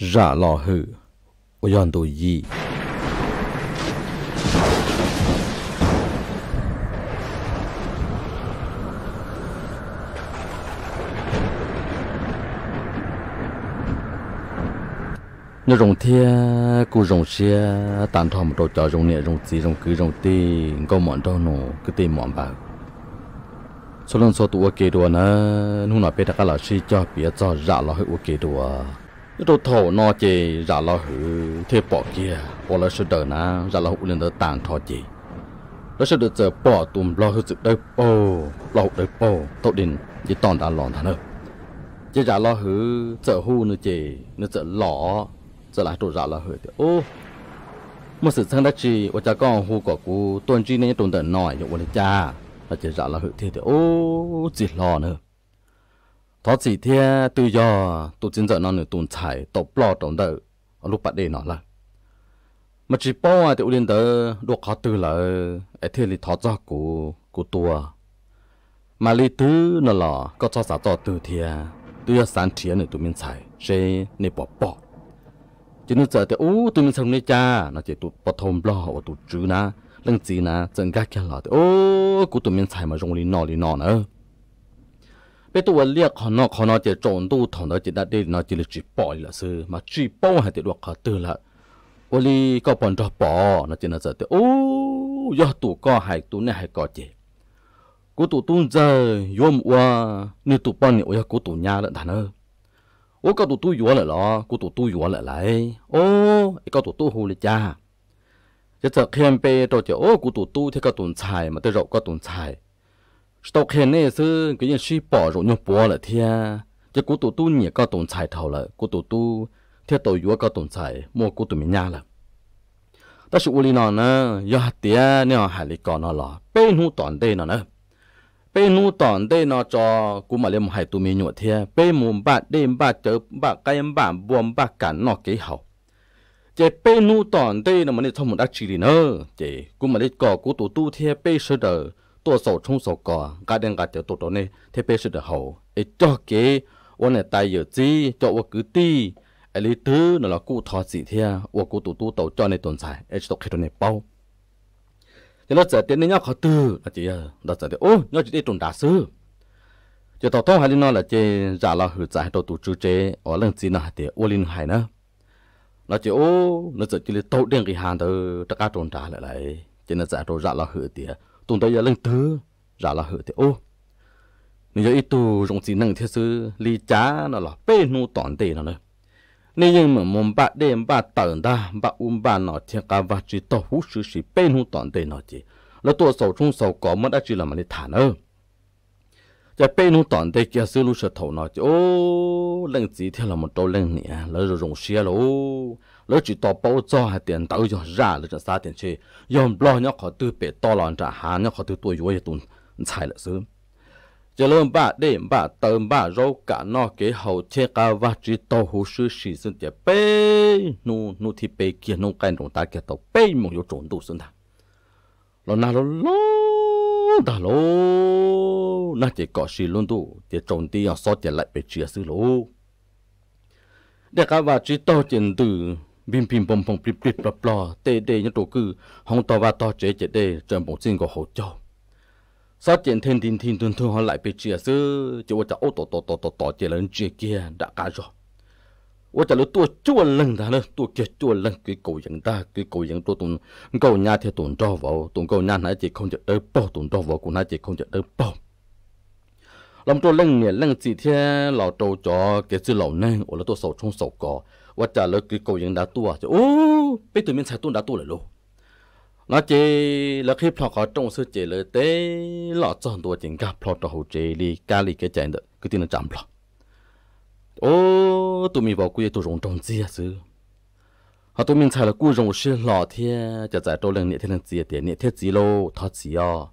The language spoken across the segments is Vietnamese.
ra lò hư của yon tôi gì nó rồng thia cụ rồng xia tàn thòm đồ chó rồng nhẹ rồng gì rồng cứ rồng tê câu mọn đâu nổ cứ tê mọn bảo số lần số tụ ok đồ nè nu nào biết đã cả là si cho biết cho dạ lo hơi ok đồ ยูโตโถนอเจจาลาหูเทปอกเกียปอลสุดเดินะจาลาหูเรียนเดต่างทอเจลสุดเดจอปอตุ่มลอหุ่สุดได้ปอลอหุได้ปอโตดินยี่ตอนดาหลอนทันเอจะจาลาหูเจอหูนึเจนเจอหล่อจอหลายตัวจาลาหูเโอ้มันสุดทั้งดจีว่าจะก้องหูกอกูตัวจีนี่ตัวเดินหน่อยอยู่วันจ้าเราจะจาลาหูเทเดีโอ้จีหลอนเนอทอสีเทียตุยอตุจินจอนอนตุนไฉตบปลอดตรงเดอลูกปัดเดนอละมาจีโป้อเตอุลินเดอดวกขาตื่นเลยไอเทลิทอจ้ากูกูตัวมาลีตือนลอก็ชอสาจอตื่นเทียตุยสันเทียนึ่งตุมินไฉเชในปอปอจินุเจอเตอู้ตุมินชังเนจ้านาจจตุปฐมปลอตุจือนะเรื่องจีนะจังกะแค่หลอดโอ้กูตุมินไฉมาจงลีนอลีนอเนอ别多我列看那看那这中度躺到这那对那这里举报了是嘛举报还得落卡得了，我哩搞搬着包那这那这的哦，要多搞还多那还搞这，古多多在要么哇，你多帮你我要古多伢了，哪能？我搞多多药了啦，古多多药了来哦，搞多多好了家，这这看呗，到这哦古多多这个多菜嘛，这肉个多菜。tàu khen này sư cái gì ship bỏ rồi nhau bỏ là thia chứ cô tụ tu nhỉ có tồn tại thầu là cô tụ tu theo tàu yếu có tồn tại mua cô tụ mình nhà là ta sự uli nọ nè do hạt tía nè hải lý còn nọ lọ, bên nu toàn đây nọ nè bên nu toàn đây nọ cho cú mà lên hải tụ mình nhụa thia bên mồm bát đêm bát chớ bạc cây bạc buồm bát cản nọ cái hậu chế bên nu toàn đây nọ mà lên thông một đặc chỉ nữa chế cú mà lên cò cú tụ tu thia bên sơ đời ตัวสชงสกอกาเดงกาเตียวตัวเนี่ยเทเปสุดหอไอ้จอเกวันเนี่ยตายเยอะจีจอว่ากือตีไอ้ลิตื้อนั่นละกูทอสีเทียว่ากูตัวตู้เต่าจอในตนสายไอ้ตกเขตในเป้าเดี๋ยวเราจะเตียนเนี่ยเขาตื้อนะจีเราจะเดี๋ยวโอ้เนี่ยจะได้ตุนดาซื้อจะต่อต้องให้ลินอละเจจ่าเราหือจ่ายตัวตู้จูเจอ๋อเรื่องจีน่ะเดี๋ยวว่าลินหายนะเราจะโอ้เราจะจะเลยโตเด้งกี่หานเตอตะการตุนดาหลายๆจะน่ะจ่ายตัวจ่าเราหือเดี๋ยว tụi tôi giờ lên thứ ra là hở thế ô nên giờ ít tu rong chỉ năng thế sự lý chá nó là bê nu toàn tệ nó nữa nên nhưng mà mồm bà đêm bà tận đa bà um bà nó thiên cả vật chỉ tao hữu sự sự bê nu toàn tệ nó chỉ là tôi sầu trung sầu có mất đã chỉ là mình thản ơ cho bê nu toàn tệ kia sự lúc sợ thầu nó chỉ ô lần gì theo là một đôi lần nè là rồi dùng xia luôn lỡ chỉ tỏ bao cho hai tiền tàu cho ra lỡ cho xa tiền chơi yom lo nhóc họ tư bể to làm trả hà nhóc họ tư tuổi yếu tụn sai lỡ sớm giờ lỡ ba đi ba tờ ba râu cả nó kế hậu che cả và chỉ tàu hồ sơ sĩ sinh tiền bê nu nu thì bê kia nu cái đồng ta kia tàu bê mong yếu trộn đủ sinh ta lo nào lỡ lo ta lo na chỉ có sĩ luôn đủ chỉ trốn đi ở sót chỉ lại bể chia sư lô để cả và chỉ tàu tiền từ bình bình bông bông bịp bịp bập lò tê đê nhá tổ cư hong to và to chế chế đê trần bông xin có hậu châu sát chiến thiên đình thiên tuần thương họ lại bị chia sư chỉ có cháu tổ tổ tổ tổ tổ chế lớn chia kia đã cả rồi 我假如多做人他呢，多给做人给狗人的，给狗人多懂狗伢贴懂着我，懂狗伢那节空就得包，懂着我，狗那节空就得包。那么多人呢，人几天老周家给只老人，我了多手冲手搞。ว่าจะเลิกกิโกยังดาตัวจะโอ้ไปตัวมินใส่ตุ้นดาตัวเลยลูก那这那去跑个中式这了得，那真多人家跑到后这里家里个真的，个地能站不了。哦，都没包括都用中介是，啊，都明才了，古用是老天就在周两年天能接点，年天接喽，他接啊。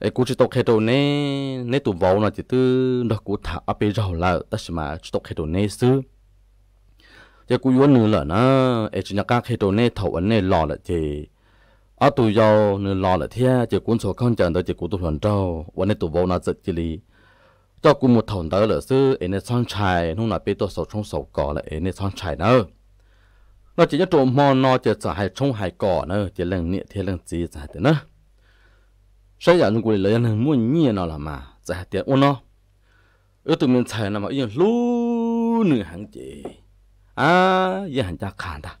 哎，估计到开头呢，那都包那就都那古他阿被绕了，但是嘛，到开头那是。giờ cú yếu nữa là nó ở trên các cái đồ này thầu anh này lò là thì ở tụi giàu nữa lò là thế chỉ cũng số không chẳng tới chỉ cú tụi hoàn trâu วัน này tụi vô nó giật chỉ li cho cú một thầu tới là sư anh này son chài nó là biết tôi sầu trong sầu cỏ là anh này son chài nữa nó chỉ cho tụi mò nó chỉ sợ hai trong hai cỏ nữa chỉ lần nhẹ thế lần gì giải thế nữa sau giờ chúng cú lấy những muốn nhẹ nó là mà giải tiền ôn nó ở tụi mình xài nào mà yên lú nửa hàng chị à giờ hắn ta khàn ta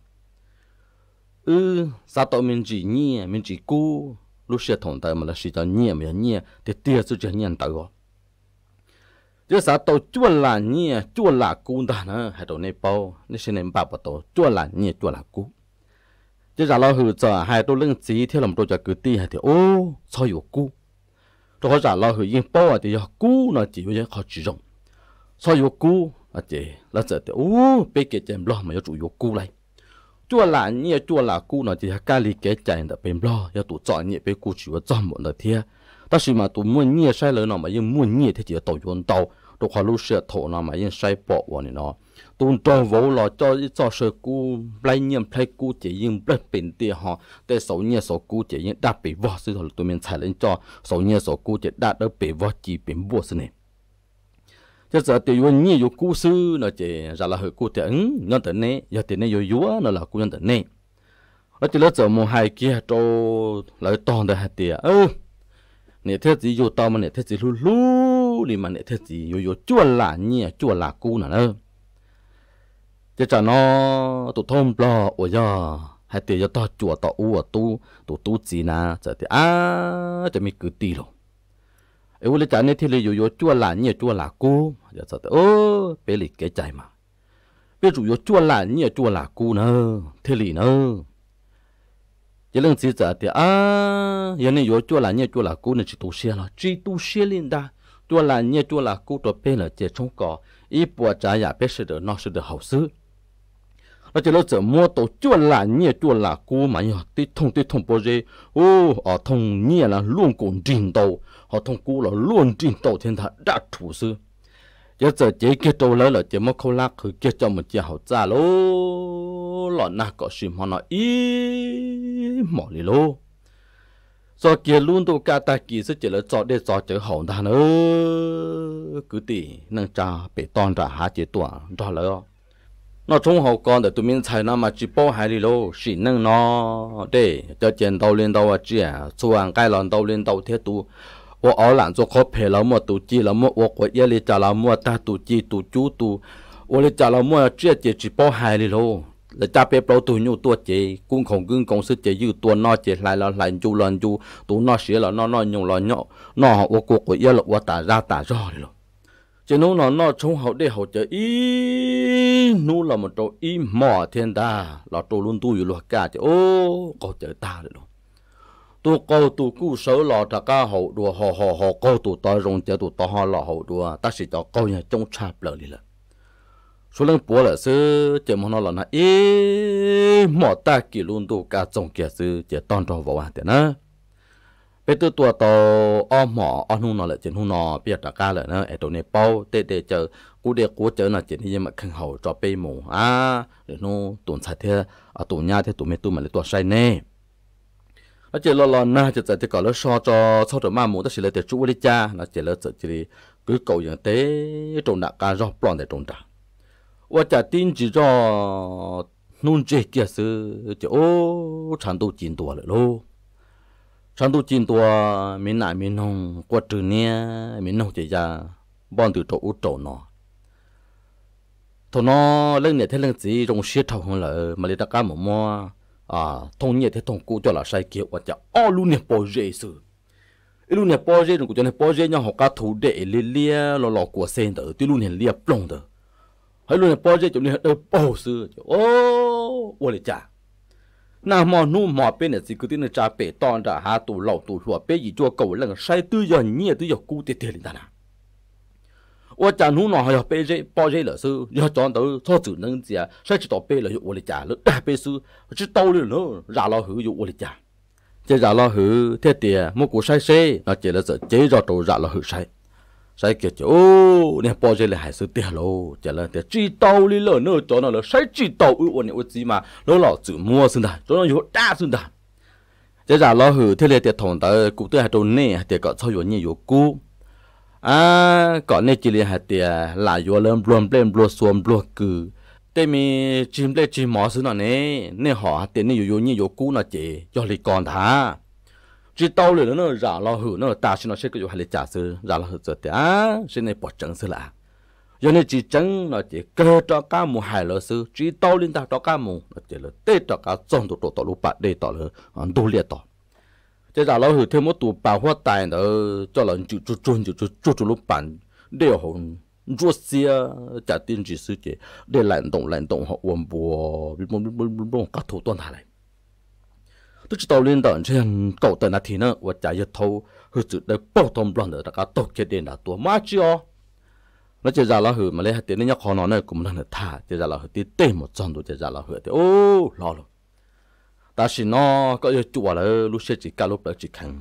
ừ sao tổ mình chỉ nhẹ mình chỉ cố lúc xưa thằng ta mà là xí cho nhẹ mà nhẹ thì tiếc sự cho nhẹ tới rồi chứ sao tổ chua là nhẹ chua là cố ta nữa hay tụi này bao nên xin em bảo tổ chua là nhẹ chua là cố chứ sao lo hư giờ hai tụi lưng chỉ theo làm tụi cho cứ ti hay thì ô sao yêu cố tụi họ giả lo hư yên bao thì giờ cố nó chỉ với họ chỉ rộng sao yêu cố à chị là sợ thì ô bé kia chém lo mà yêu chủ yêu cú lại chua là nhia chua là cú nó thì cái lì kế chạy đã bền lo yêu tụ chọn nhia bé cú chỉ có chọn một đời mà tụ muốn nhia sai lời nó mà yêu muốn nhia thì chỉ tàu yuan tàu đồ khoa lưu sửa thổ nó mà yên sai bỏ vào này nó tụn trong lo cho cho sơ cú lấy nhiệm lấy cú chỉ yên lấy bình tiền họ số nhia số cú chỉ yên đã bị vỡ sự thôi tụi mình chạy lên cho số nhia số cú chỉ đã đỡ bị vỡ chỉ bị vỡ sự cho giờ tự nhiên nhiều cú sư nó chỉ ra là hơi cú tiếng nhân tận này giờ thì này yếu yếu nó là cú nhân tận này ở chỉ lớp giờ một hai kia cho lại toàn được hạt tiền ơ nè thế gì vô to mà nè thế gì lu lu đi mà nè thế gì vô vô chua là nhỉ chua là cú nữa đâu cho nó tụ thông bò ủa giờ hạt tiền cho to chùa to u à tu tụ tu gì nè giờ thì à giờ mình cứ tì luôn เอวเลยจานนี่ที่เลยอยู่ๆจั่วหลานเนี่ยจั่วหลากูอย่าสัตว์โอ้เปริเกใจมาเปริอยู่จั่วหลานเนี่ยจั่วหลากูเนอะที่เลยเนอะจะเรื่องสิจ่าเดียอ่ะยันนี่อยู่จั่วหลานเนี่ยจั่วหลากูเนี่ยจิตูเชียละจิตูเชียลินดาจั่วหลานเนี่ยจั่วหลากูตัวเป็นละเจ้าชงก่ออีปัวจ่าอยากเป็นเสด็จนอกเสด็จ好ซื้อ那就老子摸到做烂捏做烂锅嘛呀，对痛对痛不热，哦啊痛捏了乱滚筋斗，họ thông cú là luôn trên tàu thiên hạ đã thủ sư giờ giờ chế kia tàu lớn là chế mất khâu lạc cứ kia cho mình chia hậu ra lô lọ na có xìm họ nói ý mỏ lì lô do kia luôn tụ cả ta kỳ sức chỉ là cho để cho chữ hậu đa nữa cứ tỉ nâng cha bị toàn ra há chế tuổi đó lỡ nó trông hậu con để tụi mình xài nó mà chỉ bỏ hai lì lô chỉ nâng nó để cho tiền đầu lên đầu à chỉ à xuống cái lần đầu lên đầu thế tu 我偶然做可陪老么赌鸡老么，我过夜里找老么打赌鸡赌猪赌，我哩找老么这这只包海里喽。là cha bé bảo tôi nhiều tuổi chị cũng không gương công sức chị như tuổi nó chị lại là lại chú lần chú tuổi nó sẽ là nó nó nhiều là nhọ, nó ô cuộc của yêu là ô tả ra tả rõ rồi chị nó nó nó trong hậu để hậu chị ý nó là một chỗ ý mỏ thiên ta là tôi luôn tôi luôn cả chị ô có chị ta rồi tu cô tu cú số lọ trả ca hậu đùa hò hò hò cô tu to rong chơi tu to ho lọ hậu đùa ta chỉ cho câu nhà trong chạp lợ đi lợ số lần bố là sư chế mong nó là na ý mỏ ta kỳ luôn tu cả trong kia sư chế toàn trong vào thế nữa bây giờ tua tàu o mỏ o nung nó là chuyện nung nó bây giờ trả ca là nó ở chỗ này bao tê tê chờ cú để cú chờ là chuyện như mà khăn hậu cho bê mù à rồi nó tuần sai thế à tuần nha thế tuần mấy tuần mà lại tuần sai nè nó chỉ lo lo na chỉ tại thì có lỡ so cho so được mà muốn ta chỉ là để chú đi cha nó chỉ là chỉ cứ cầu cầu อย่าง thế trong đã ca rau plon để trồng đã và chả tin chỉ cho nôn chế kia sự chỉ ô sản tu chín tuổi rồi lô sản tu chín miền nam miền đông nông qua trừ nia mình nông chỉ ra bọn từ chỗ chỗ nó thôi nó lên này thấy lên gì trong xiết thầu không là mà đi ta cá mồm mua à thông nhẹ thế thông cụ cho là sai kiểu và chả ô luôn nè bỏ sư, sự luôn nè bỏ đừng có cho nè bỏ rễ nhau học cả thủ đệ lê lê lò lò của sen tử tuy luôn nè lê plong tử hay luôn nè bỏ rễ cho nè đâu bỏ sư, ô ô lệ chả na mò nu mò bên này chỉ cứ tin là cha bể to ra hà tu lẩu tu lụa bể gì cho cầu là sai tư giờ nhẹ tư giờ cụ tiệt tiệt lên ta nào 我家奴那还要背这包这了手，要讲到他只能讲，谁知道背了有我的家了，背书知道了了，然了后有我的家，这然了后天天莫顾晒晒，那接了这接着都然了后晒。sai kia chứ ô nè bao giờ là hải sư tiền lô chả là tiền chỉ tàu đi lỡ nữa cho nó là sai chỉ tàu ưu ổn ổn gì mà nó là chữ mua xin đã cho nó yếu đa xin đã chả là hử thế là tiền thòng tới cụ tư hải đồ nè tiền có sao yếu nhiều yếu à có nên chỉ à, là hạt tiền là vừa lên luôn lên luôn xuống luôn cứ thế mi chim lên mỏ xứ nó nè nè họ tiền nè dù như dù cũ nó chỉ cho còn thả chỉ tao lì nó giả lo hử nó ta xin nó sẽ có dù hai lì trả giả lo hử rồi thì à xin này bỏ trắng xứ là giờ này chỉ trắng nó chỉ cơ cho cá mù hài lo xứ chỉ tao lên ta cho cá mù nó chỉ là tê cho cá trông tụ tụ tụ lũ bạc đây tao lỡ liệt tao 这咋老后天我读百花带呢，叫人就就就就就就就老板得红。做些 trả tiền chỉ sự chế để lạnh động lạnh động họ uống bùa bị bông bị bông bị cắt thủ toàn thả lại tôi chỉ tàu lên tận trên cầu tận là thì nó và trả giật thâu hư sự để bao thông loạn ở tất cả tàu kia đến là tua má chưa nó chỉ ra là hư mà lấy hạt tiền nó nhắc họ nói cũng là thả chỉ ra là hư tiền tê một trăm đồ chỉ ra là hư thì ô lo rồi ta xin nó có yêu chuột là lúc xe chỉ cả lúc đó chỉ khăn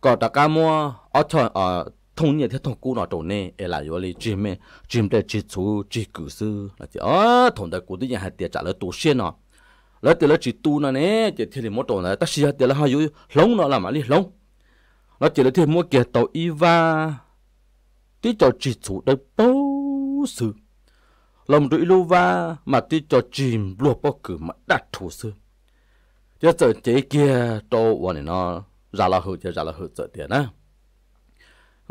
có ta cả mua ở thằng ở thùng nhiên thì thùng cũ nó trổ nè ấy lại yêu lý chim mẹ chim để chỉ chú chỉ cử sư là chỉ ở thùng đại cũ thì nhiên hai tiền trả lời tổ xe nó lấy tiền lấy chỉ tu nó nè chỉ thiên lý mua trổ này ta xin hai tiền là hai yêu lông nó làm mà đi lông nó chỉ lấy tiền mua kia tàu iva tí cho chỉ chú để bố sư lòng đuổi lô va mà tí cho chìm lùa bao cử mà đặt thủ sư giờ giờ chế kia trâu và này nó ra là hư giờ ra là hư giờ tiền á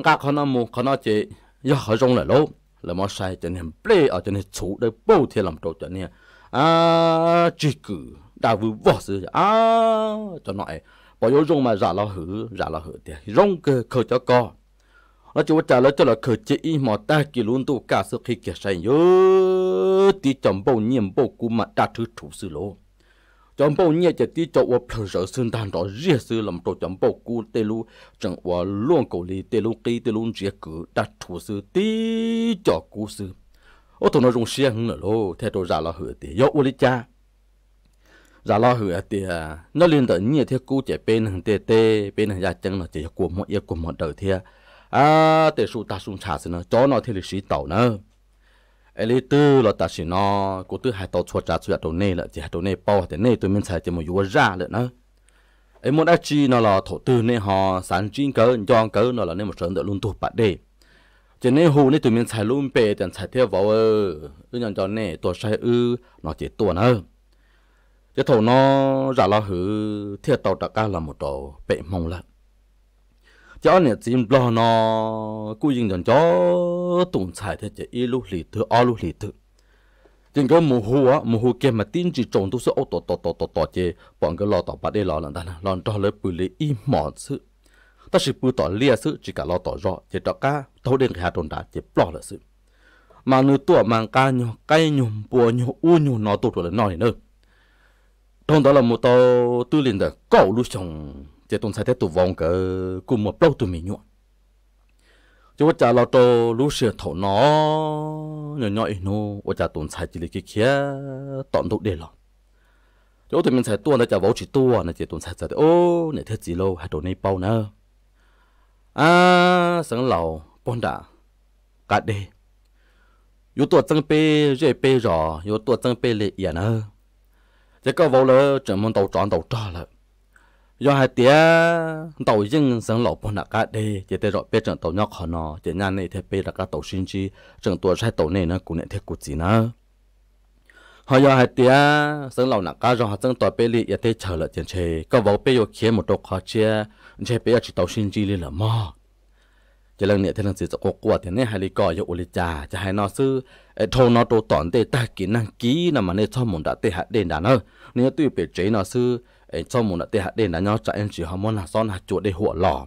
các con nó mua con nó chế giờ họ rong lại lâu là mà sai cho nên ple ở cho nên chủ để bao thiên làm trâu cho nên à chỉ cử đã vừa võ sư à cho nói bỏ vô rong mà ra là hư ra là hư tiền rong cơ khởi cho co nó chỉ trả lời cho là khởi chế ý mà ta kỳ luôn tu cả sự khi kia sai nhớ tí chồng bao nhiêu bao cú mà đã thứ chủ sư lỗ chấm bao nhiêu chỉ tí cho vợ phơi rửa sơn đan đó riêng sự làm đồ chấm bao cú tê lu chẳng vợ luôn cổ lì tê lu kí tê lu riêng cử đặt thủ sự tí cho cú sự ô tôi nói rung xiên nữa lô thế tôi giả là hửa tiền yo uli cha giả lo hửa tiền nó liên tới nhiều thế cú chạy bên hàng tê tê bên hàng gia chân là chỉ của một yêu của một đời thiệt à tê su ta sung trả sự nó cho nó thế lịch sử tàu nữa ấy lấy tư là ta chỉ nó cố tư hai tàu chuột trả chuột đầu nê là chỉ đầu nê bao thì nê tôi mình xài chỉ một vừa ra lợn nữa muốn ai chi nó là thổ tư nê họ sản chín cỡ cho cỡ nó là nê một sớm đỡ luôn tụt bạn đề cho nên hồ nê tụi mình xài luôn bề tiền xài theo vào ơ ư cho nê tôi xài ư nó chỉ tuần ơ cái thổ nó giả lo hử thiệt tàu đặc là một đồ bệ mong lợn cho nên chim lo nó cú nhìn dần chó tụng xài thế chỉ ít lúc lì thứ ít lúc lì thứ chừng cái mồ hôi á mồ hôi kem mà tin chỉ trộn tu sửa ô tò tò tò tò tò chê bọn cái lò tò bắt đây lò lần đàn lòn trò lấy bự lấy y mỏ sự ta chỉ bự tò lia sự chỉ cả lò tò rõ chỉ trọ cả thâu đen cái hạt đồn đá chỉ lo là sự mà nửa tuổi mang ca nhô cây nhô bùa nhô u nhô nó tụt rồi nó này nữa trong đó là một tàu tư liền là cậu lúc chồng chế tôn sai thế tụ vòng cỡ cụm một lâu tụ mì mình nhọn vợ cha lo cho lũ sửa thổ nó nhỏ nhỏ nó vợ cha tôn sai chỉ là cái kia tọn độ để lọ chú thì mình sai tuôn là cha vỗ chỉ tuôn là chế tôn sai thế ô này thiết gì lâu hay đồ này bao nữa à sáng lầu bọn đã cả đê yếu tố tăng bê dễ bê rõ yếu tố tăng bê lệ yên ơ chỉ có vô lỡ chẳng muốn đầu tròn đầu tròn lợ do hai tía tàu dân dân lẩu bọn nạc cá đi chỉ tới rồi biết trận tàu nhóc họ nó chỉ nhà này thì biết là cá tàu sinh chi trận tuổi sai tàu này nó cũng nên thiết cụt gì nữa họ do hai tía dân lẩu nạc cá rồi họ dân tàu biết đi, giờ tới chờ là tiền chê có vào biết vô kia một đồ khó chia chê biết chỉ tàu sinh chi lì là mò chỉ lần này thì lần gì cho cuộc của thì này hai lì cò cho uli cha cho hai nó sư thâu nó đồ tòn để ta kỹ năng kỹ nằm mà này cho muốn đã tê hạt đền đàn ơ nếu tùy biết chế nó sư ấy cho một nãy hạt đen là nhau chạy em chỉ hàm món hạt son hạt chuột để hụa lò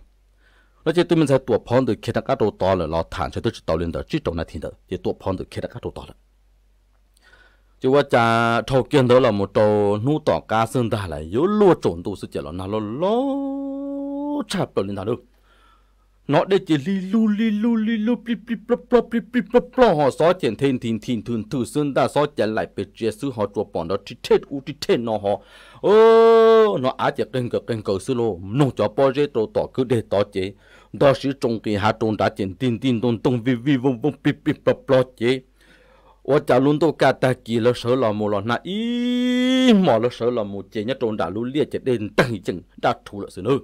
nó chỉ tôi mình sẽ tuột phong từ khi ta cắt đồ là lò thản cho tôi chỉ tàu lên đó chỉ tàu này thì đó chỉ tuột phong từ khi ta cắt đồ to là chứ ว่าจะทอกินตัวเราหมดตัวนู่ต่อกาซึ่งได้เลยยูลู่จนตัวสุดเจ๋อแล้วนะเราล้อชับตัวนี้นะดู nó để chỉ li lu li lu li lu pli pli plop plop pli pli plop plop họ xóa chèn thiên thiên thiên thường thử xương ta xóa chèn lại bị chia sư họ chùa bọn đó chỉ chết u chỉ chết nó họ ô nó á chặt trên cực trên cầu xứ lô nó cho bao giờ tổ tỏ cứ để tỏ chế đó sự trông kì hạ trong đã chiến tin tin tôn tông vi vi vong vong pi pi bập lo chế ô cha luôn tôi cả ta kì là sợ là mù là na ý mò là sợ là mù chế nhất trong đã luôn liệt chế đến tăng chừng đã thủ là sự nữa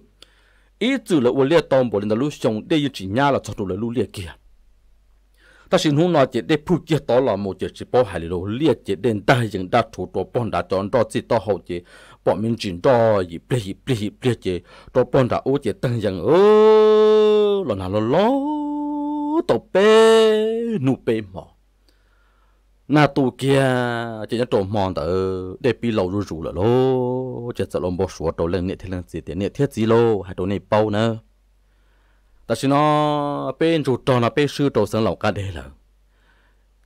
ý chữ là ô liệt tông bộ lên là lúc sống đây chỉ nhà là cho tụ là lúc liệt kia ta xin hôn nói chuyện để phụ kia tỏ là một chuyện chỉ bỏ hải lô liệt chuyện đến đại dân đã thủ tổ bọn đã chọn đó chỉ tỏ hậu chuyện bọn mình chuyện đó y ple y ple y ple chuyện tổ bọn đã ô chuyện tăng dân ơ lo nào lo lo tổ bê nụ bê mò na tu kia chỉ nhớ trộm mòn tờ để pi lâu rù rù là lô chỉ sợ lông bỏ sủa trộn lên nẹt thế lên gì tiền nẹt thiết gì lô hay trộn nẹt bao nơ. แต่ฉันเป็นจุดตอนเป็นชื่อตัวสังหลากันได้เล้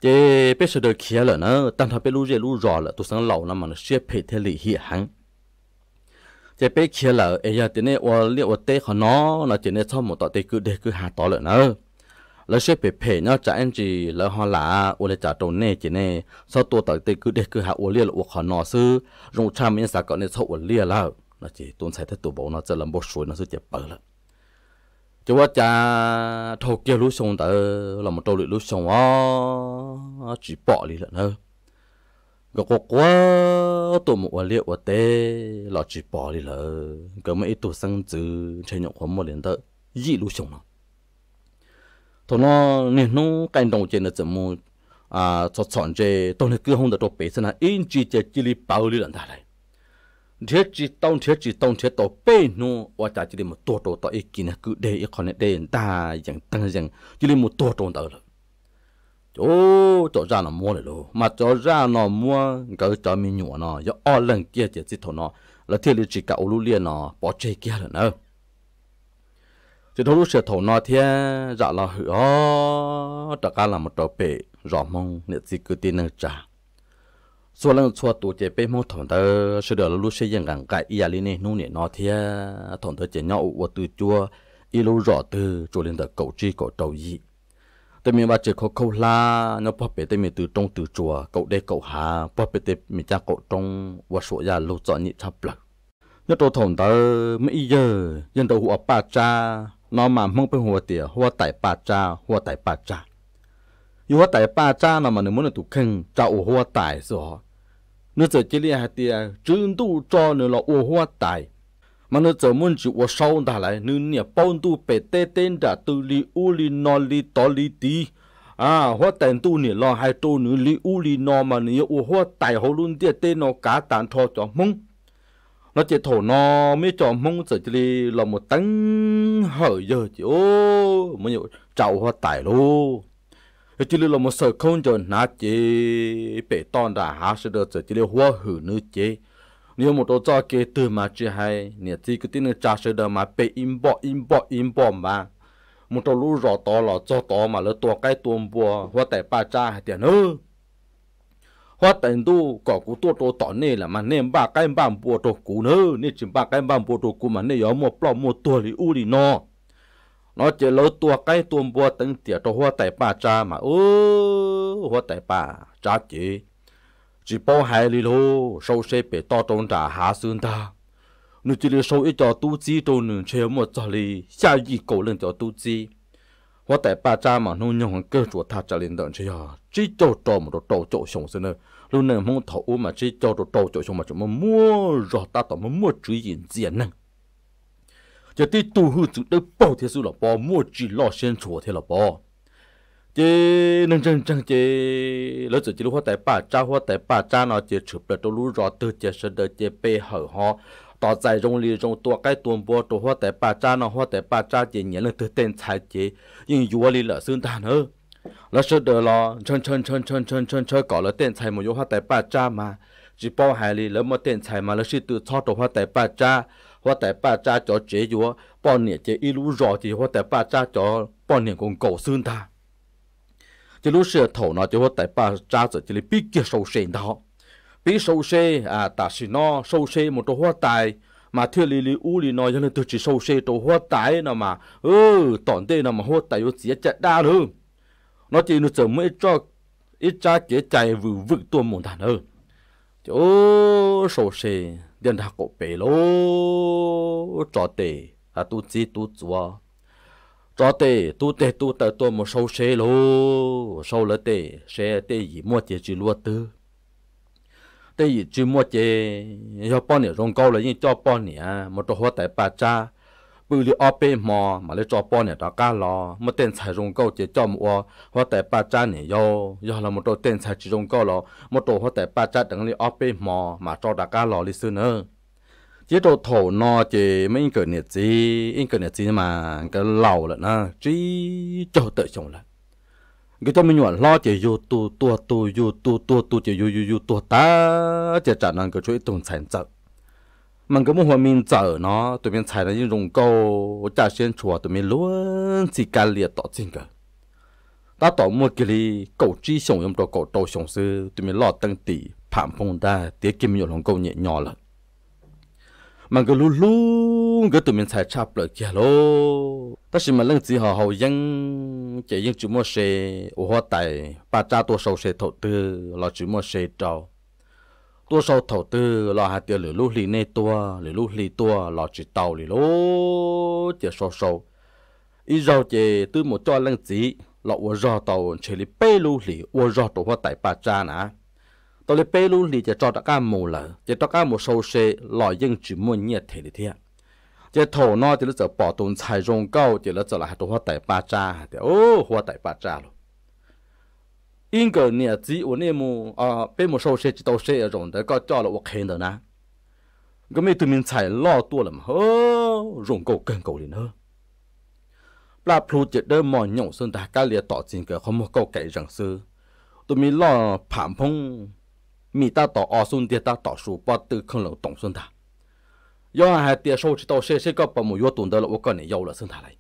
เจ้เป็นสุดเขียเลยนะตั้งแต่เป็นรู้เรื่องรู้รอเลยตัวสังหลานั้นมันเสียเพเทลี้ยหังเจ้เป็นเขียเลยวเอ้ยเจเนี่ยว่าเรียกว่าเต้ขอน้อนะเจเนี่ยชอบหมดต่อเต้กูเด็กกูหาต่อเลยนะแล้วเชื่อเพจเนาะจากเอ็นจีแล้วฮอลาอุเลจ่าตรงเน่จีเน่ซอตัวต่อติกูเด็กกูหาอุเลียอุขอนอซื้อรงชามีนสากเนี่ยชออุเลียแล้วนะจีตัวใส่ถ้าตัวบอกเนาะจะลำบากสวยนะซื้อเจ็บเปิดละ就我家偷鸡路上的，那么多路卤啊，哦，煮爆里了。个个锅，都做话原话我得老煮爆里了。个么一度生子，成用黄木连的，一路香了。同那年侬跟东家的怎么啊做创姐？当年解放的都百姓啊，一季在这里爆里了大。来。thế chỉ tông thế chỉ tông thế tao bê nô và trả chỉ đi một tổ tổ tổ kia kiến cứ để ý còn để ta chẳng tăng rằng chỉ đi một tổ tổ tao rồi chỗ chỗ ra nó mua này luôn mà chỗ ra nó mua cái chỗ mình nhổ nó do ở lần kia chỉ chỉ thổ nó là thiết lý chỉ cả ô lưu liền nó bỏ chạy kia rồi nữa chỉ thấu lúc sẽ thổ nó thế dạ là hứa tất cả là một trò bể rõ mong nè chỉ cứ tin năng trả ส่วนหลังชัวตัวเจเป้มอถอนเตอเสดอลูเชยังกังไกอียาลิเนนู่นเนี่ยนอเทียถอนเตอเจเนาะอวตัวจัวอีลูรอตือจัวเลนเตอเกาจีเกาเตายีแต่มีว่าเจเขาเขาลาเนาะพ่อเปแต่มีตือตรงตือจัวเกาได้เกาหาพ่อเปแต่มีจ้าเกาตรงว่าสวยาลูจอนี่ชับหลักเนาะตัวถอนเตอไม่เยอะยันตัวหัวป้าจ้าน้อมามึงเป็นหัวเตี๋ยหัวไต่ป้าจ้าหัวไต่ป้าจ้าอยู่หัวไต่ป้าจ้าเนาะมันเนื้อมันตุกขึ้นจ้าหัวไต่สอ nó giờ chỉ là hạt tiền trứng tu cho nó là ô hoa tài mà nó giờ muốn chịu ô sâu đã lại nó nhà bao tu bể tê tên đã từ li u li no li to li tí à hoa tiền tu nè là hai tu nữa li u li no mà nè ô hoa tài hồ luôn địa tên nó cá tàn thọ cho mông nó chỉ thổ nó mới cho mông giờ chỉ là một tấn hở giờ chứ, ô mới nhiều trâu hoa tài luôn chỉ là một sự không cho nó chế bể tòn đã há sẽ được chỉ là hóa hư nữa chế nếu một đôi cho kê từ mà chỉ hay nhà chỉ cái tiếng cha sẽ được mà bể im bọ im bọ im bọ mà một đôi lũ rõ to là cho to mà là to cái tuôn bùa hoa tại ba cha tiền nữa hoa tận tu có cú tua tua to nè là mà nè ba cái ba bùa đồ cú nữa nè chỉ ba cái ba bùa đồ cú mà nè yếu một plọ một tuổi lì u lì no nó chỉ lỡ tua cái tuôn bùa từng tiệt cho hoa tại ba cha mà ô hoa tại ba cha chỉ chỉ bao hai lì lô sâu xe bị to trong trả hạ xương ta nó chỉ là sâu ít cho tu chi trong nửa chế một cho lì xa gì cổ lên cho tu chi hoa tại ba cha mà nó nhung cơ chúa tha trả lên đợn chơi à. chỉ cho trò một đồ trò chỗ sống xin luôn lúc này thấu mà chỉ cho đồ trò chỗ sống mà chúng mua rồi ta tỏ mà mua chữ gì diện năng giờ tí hư chúng tôi bảo thế sự bỏ mua chỉ lo sen chùa thế là bỏ chế nâng chân chân lỡ chỉ lúc hoa tại bà cha hoa tại bà cha nó chế chụp được đâu lú rõ từ chế được chế bê hở ho tỏ dài rong lì rong tua cái tuồng bò tổ hoa tại bà cha nó hoa tại bà cha chế nhớ là từ tên sai chế nhưng dù lì lỡ xương tàn hơn lỡ sơn được lo chân chân chân chân chân chân chân cỏ lỡ tên sai một hoa tại bà cha mà chỉ bao hai lì lỡ một tên sai mà lỡ sư từ cho tổ hoa tại bà cha tại ba cha cho chế yếu, bọn nè chế ít lũ rõ thì hoặc tại ba cha cho bọn nè cũng cầu xương ta chế lũ sửa thổ nó chế hoặc tại ba cha giờ chế lý biết kia sâu xe đó biết sâu xe à ta xì nó sâu xe một chỗ hoa tài mà thưa lý lý u lý nói cho nên tôi chỉ sâu xe chỗ hoa tài nó mà ơ tổn tê nó mà hoa tài vô chỉ chạy đa luôn nó chỉ nó chờ mới cho ít cha kế chạy vừa vực tuôn một đàn hơn chỗ sâu xe tiền học cổ bể lô trò tệ à tu chi tu chúa trò tệ tu tệ tu tờ tôi một sâu xe lô sâu lỡ tệ xe tệ gì mua chế chỉ lúa tư tệ gì chỉ mua chế cho bọn này rong câu là như cho bọn này một trò hoa tại ba cha bự li ở bên mò mà lấy cho bao này đã cá lò, mà tên xài rong câu chỉ cho mua hoa tại ba cha này yo yo là một tổ tên xài chỉ rong câu lo một tổ hoa tại ba cha đằng li ở bên mò mà cho đã cá lò li xưa nữa chỉ tổ thổ nọ chỉ mấy internet gì internet gì mà cái lâu rồi na chỉ cho tự trồng lại, cái cho mình nhọn lo chỉ yo tu tu tu yo tu tu tu chỉ yo yo yo tu ta chỉ trả năng cái chuỗi tồn sản xuất มันก็มัวมินเจอเนาะตัวเป็นใส่ในยุ่งรงโก้จ่าเชียนชัวตัวเป็นล้วนสิการเลียต่อจริงกันตาต่อมัวกิลีเก่าจี้ส่งยมตัวเก่าโตส่งซื้อตัวเป็นหลอดตั้งตีผ่านพงได้เตี้ยกิมอยู่หลงเก่าเนี่ยหย่อละมันก็ลุ้ลุ้ก็ตัวเป็นใส่ชาเปลือกแก่โลแต่สิมันเรื่องจีห่อเขายังจะยังจุมัวเชโอ้โหแต่ป้าจ้าตัวเสาเสถเตือเราจุมัวเชเจ้าตัวสาวถอดลอหาเตียวหรือลูกลีในตัวหรือลูกลีตัวหลอจิตเตาหรือลูกเตียวสาวสาวอีเราเจตื้อหมดจอลังจีหลอวัวรอเตาเฉลิเป้ลูกลีวัวรอตัวหัวไตปาจานะตัวเลเป้ลูกลีจะจอตะก้าหมูเลยจะตะก้าหมูโซเซหลอยิ่งจิมุ่นเงียเทลิเทียจะโถนอจะรู้จักปอตุนชายรงเก้าจะรู้จักหลายตัวหัวไตปาจาเดี๋ยวโอ้หัวไตปาจาลู因个年纪，我那么啊，被亩少水稻、水稻啊种的，搁家了我看到呢。我们对面菜老多了嘛，呵，种够、更够的呢。那 project 的么，肉酸大咖喱、稻子，个好么够给人吃。对面老胖胖，米大大阿孙爹大大叔，把稻空了冻酸他。要啊还点收几道水谁这个百亩越冬的了，我过年要了酸他来。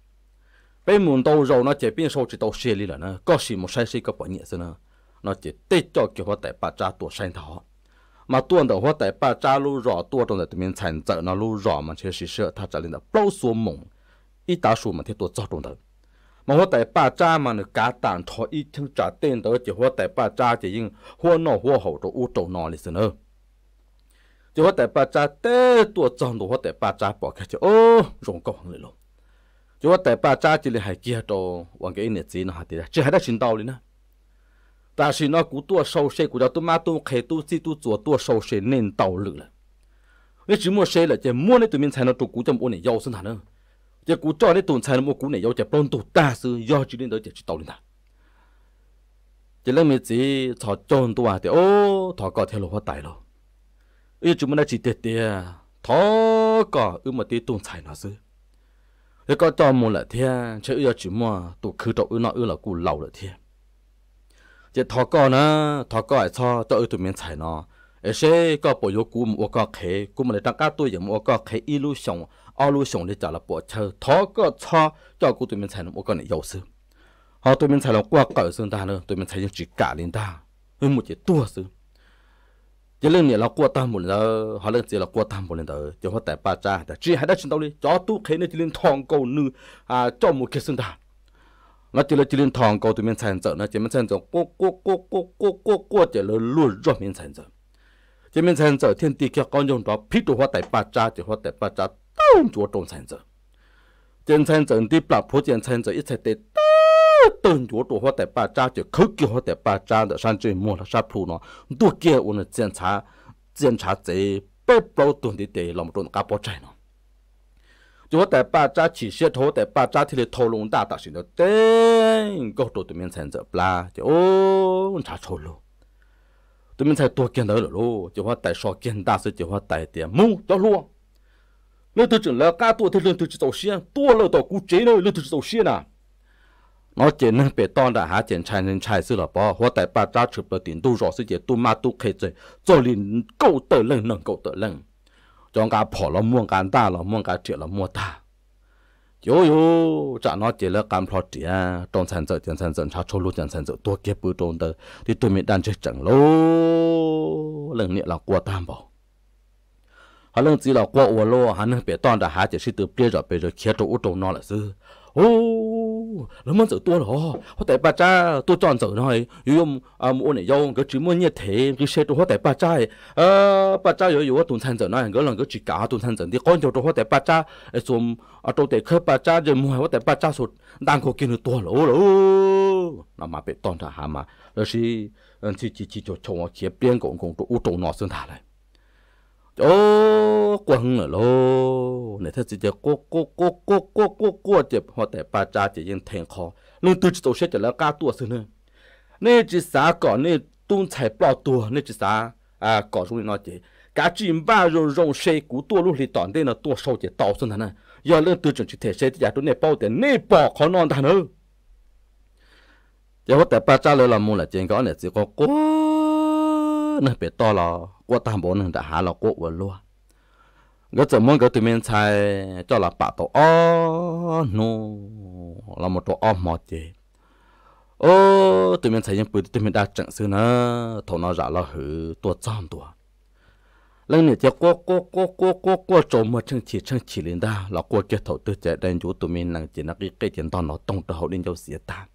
bây muốn đâu rồi nó chỉ biết sâu chỉ đâu xe đi là nó có gì một sai gì có bao nhiêu thế nó nó chỉ tết cho kiểu hoa tại ba cha tuổi sinh thọ mà tuần đầu hoa tại ba cha lu rõ tua trong đời tiền thành trợ nó lu rõ mà chỉ sự sợ thật trở lên là bao số mộng ít đa số mà thấy tôi cho trong đời mà hoa tại ba cha mà nó cá tàn thọ ít thằng trả tên đó chỉ hoa tại ba cha chỉ nhưng hoa nọ hoa hậu rồi u trầu nọ là thế nữa chỉ hoa tại ba cha tết tuổi trong đầu hoa tại ba cha bỏ cái chứ ô rồng cao hơn rồi chú ta ba cha chỉ là hai kia đồ quan cái nét gì nó hạt đấy chỉ hai đó xin đau đi nè ta xin nó cú tua sâu xe cú đó tôi ma tôi khai tôi chỉ tôi chùa tua sâu xe nên đau lử là nếu chỉ mua xe là chỉ mua nên tụi mình xài nó tụi cú trong ôn này giàu sinh hẳn hơn chỉ cú cho nên tụi xài nó mua cú này giàu chỉ bông tụi ta sư do chỉ nên đó chỉ đau đi nè chỉ là mình chỉ thọ chôn tua thì ô thọ có theo lộ hoa đại lo yêu chỉ mình đã chỉ tiệt tiệt thọ có ư mà tí tụi xài nó sư thế có cho mua là thế chứ giờ chỉ mua tụ khứ trộn ư nó ư là cù lầu là thế chỉ thọ co nó thọ co ai cho cho ư tụi mình xài nó ấy sẽ có bộ yếu cú mua có khế cú mà để tăng cá tôi giờ mua có khế illusion illusion để trả là bỏ chơi thọ co cho cho cú tụi mình xài nó mua cái này giàu sư họ tụi mình xài nó qua cỡ xương ta nữa tụi mình xài những chỉ cả lên ta ư một chỉ tua xương chứ lưng này là qua tam một lần họ lưng chỉ là qua tam một lần đó cho họ tại ba cha đã chỉ hai đã chiến đấu đi cho tu khi nó chỉ lên thòng cầu nữ à cho một cái sinh ta. nó chỉ là chỉ lên thòng cầu tụi mình sản xuất nó chỉ mình sản xuất cô cô cô cô cô cô cô chỉ là luôn rồi mình sản xuất chỉ mình sản xuất thiên địa kia con dùng đó phi tu họ tại ba cha chỉ họ tại ba cha tông chúa đông sản xuất trên sản xuất đi bảo phố trên sản xuất ít thế tê 等越多好的把渣就抠掉好的把渣，的上嘴磨了沙普呢，多给我们检查检查贼，不包准的得那么准搞包着呢。就好的把渣起先头的把渣提的头龙大大型的顶搞多对面才走不来，就哦，查错了。对面才多见到了喽，就好带少见大些，就好带点木走路。龙头整了，干多，龙头镇就走线，多龙到古镇呢，龙头去找走线呐。我见呢别当的还见才能才是了吧？我在把家吃不点都弱是些都嘛都开着，做人够得人能够得人，将家跑了莫干大了莫干跌了莫大。有有，咱那接了干跑的，中山走中山走，他出路中山走多给不中的，你对面单去整喽，人你了过担保。他人只了过我喽，还能别当的还就是都别着别着，切着我中那了是，哦。lớn mất sự tua đó họ tại bà cha tua tròn sự này yêu em à mua này yêu cái chỉ mua như thế cái xe tôi họ tại bà cha ờ bà cha yêu yêu tuần thành sự này cái lần cái chỉ cả tuần thành sự thì con cho tôi họ tại bà cha xong à tôi tại khi bà cha giờ mua họ tại bà cha sụt đang có kinh tua lỗ lỗ nó mà bị tòn ra hàm mà rồi thì chỉ chỉ cho cho kia biên cũng cũng tôi u trộn nó xương thả lại ô quăng nữa lô này thật sự chỉ cố cố cố cố cố cố cố chỉ họ tại bà cha chỉ yên thèn khó luôn tự tổ chức chỉ là cá tua xưa nữa nên chỉ xã còn nên tung chạy bao tua nên chỉ xã à có chúng nó chỉ cá chỉ ba rồi rồi xe cú tua luôn thì toàn đây là tua sâu chỉ tàu xưa nữa giờ lên tự chuẩn chỉ thể xe thì giả tôi này bao tiền nên bỏ khó non thằng nữa giờ họ để bà cha lỡ là muốn là chuyện có này chỉ có cố nó bị to lo. 我打不能的哈了过我路，我怎么个对面才叫了把刀哦喏，那么多哦毛的，哦对面才人不对面打整事呢，头脑热了很多脏多。lần này cho cô cô cô cô cô cô trộm mà chân chỉ chân chỉ lên đó là cô kia thầu tư trẻ đang chú tụi mình nàng chỉ nó cái cái chuyện to nó tông tàu đến cho xỉa ta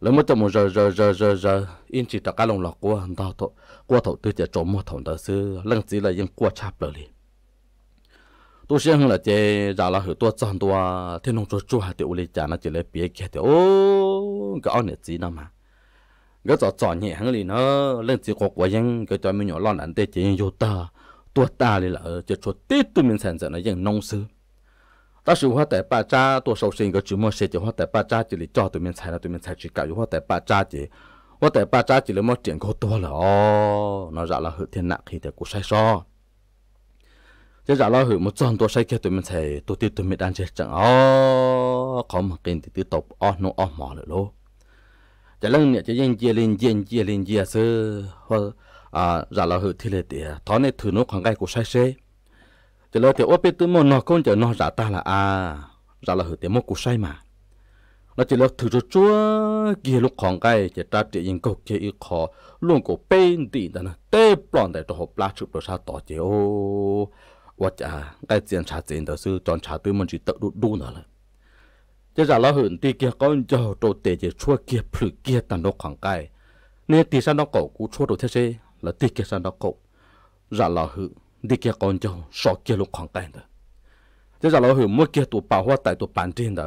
lỡ mất trong một giờ giờ giờ giờ giờ in chỉ tất cả lòng lọc của đào thổ của thổ từ giờ trộm một thổ đó sư lăng chỉ là những qua chạp lời liền tôi xem là chế giả là hiểu tôi chọn tôi thế nông chúa chúa tiểu lý trả nó chỉ lấy bia kia tiểu ô cái ông này gì nào mà cái trò trò nhẹ hơn liền nó lăng chỉ có quá những cái trò mình nhỏ lo nản tê chỉ vô ta tôi ta liền là chế chỗ tết tôi mình sản xuất là những nông sư 但是我在巴扎多少是一个周末时间，我在巴扎这里找对面菜了，对面菜去搞，我在巴扎这，我在巴扎这里没见过多了哦，那热了后天那去的古晒说，这热了后没赚多晒些对面菜，多点对面单车整哦，搞么跟的的到哦弄哦嘛了咯，这冷呢，这人接人接接人接是或啊热了后天了的，他那头脑看该古晒些。thì lo thì ô bê tư mô nó con chở nó giả ta là à giả là hử tế mô cụ say mà nó chỉ lo thử cho chúa kia lúc khoảng cái chỉ ta chỉ yên cầu kia yêu khó luôn cổ bên đi đó nè tê bọn đại cho họ lá chụp đồ sao tỏ chế ô và chả cái tiền trả tiền đó sư chọn trả tôi mình chỉ tự đủ đủ nữa là chứ giả là hưởng thì kia con cho đồ tệ chỉ chúa kia phử kia tận lúc khoảng cái nên thì sao nó cổ cú chúa đồ thế là thì kia sao nó cổ giả là hưởng đi kia con cho sọ kia lúc khoảng cảnh đó Giờ giờ lão hiểu mua kia tụ bảo hoa tại tụ bản trên đó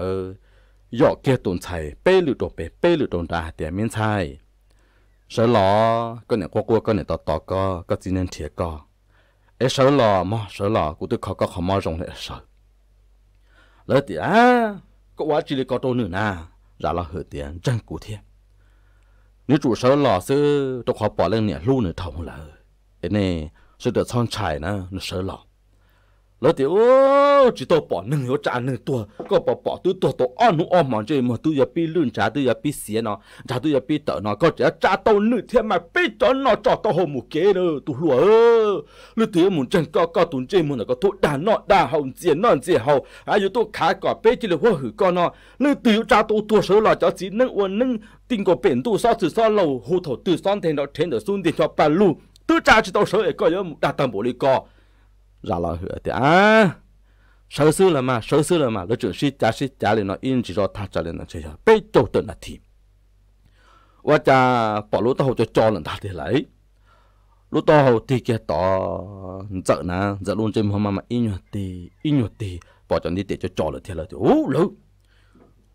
dọ kia tụn chạy bê lự đồ bê bê lự đồ đà tiền miếng chạy sợ lò con này qua qua con này tọt tọt co có chỉ nên thiệt co Ế sợ lò mà sợ lò cũng tôi khó có khó mà rồng này sợ lỡ thì à có quá chỉ để có tô nữa nè Giờ là hở tiền chân cụ thiệt nếu chủ sợ lò sư tôi khó bỏ lên nè lưu nữa thầu là ế nè sự được son chải na nó sợ lọ lỡ thì ô chỉ tôi bỏ nâng hiểu trả nâng tua có bỏ bỏ tôi tua tôi ăn nó ôm mòn chơi mà tôi giờ bị lươn trả tôi giờ bị xé nó trả tôi giờ bị tợ nó có chỉ trả tôi nữ thế mà bị tợ nó cho tôi hồ mù kế đó tôi lúa lỡ thì muốn chân có có tuấn chơi muốn là có tôi đà nó đà hậu diện nó diện hậu ai giờ tôi khá có bị chỉ là hoa hử con nó lỡ thì trả tôi tua sợ là cho chỉ nâng uốn nâng tình có bền tu sao từ sao lâu hồ thổ từ son thế nó thế nó xuống thì cho bà lu tư cha chỉ tao sợ ấy coi giống đã tâm bộ lý co lo hửa thì à sợ sư là mà sợ sư là mà lỡ chuyện sĩ cha sĩ cha liền nó in chỉ cho tha cha liền nó chơi cho bây chỗ tận là thì và cha bỏ lúa tao cho cho lần ta thì lấy lúa tao thì kia tỏ giận nà giận luôn trên hôm mà in nhọt thì in nhọt thì bỏ cho đi để cho cho lần thì là thì ô lâu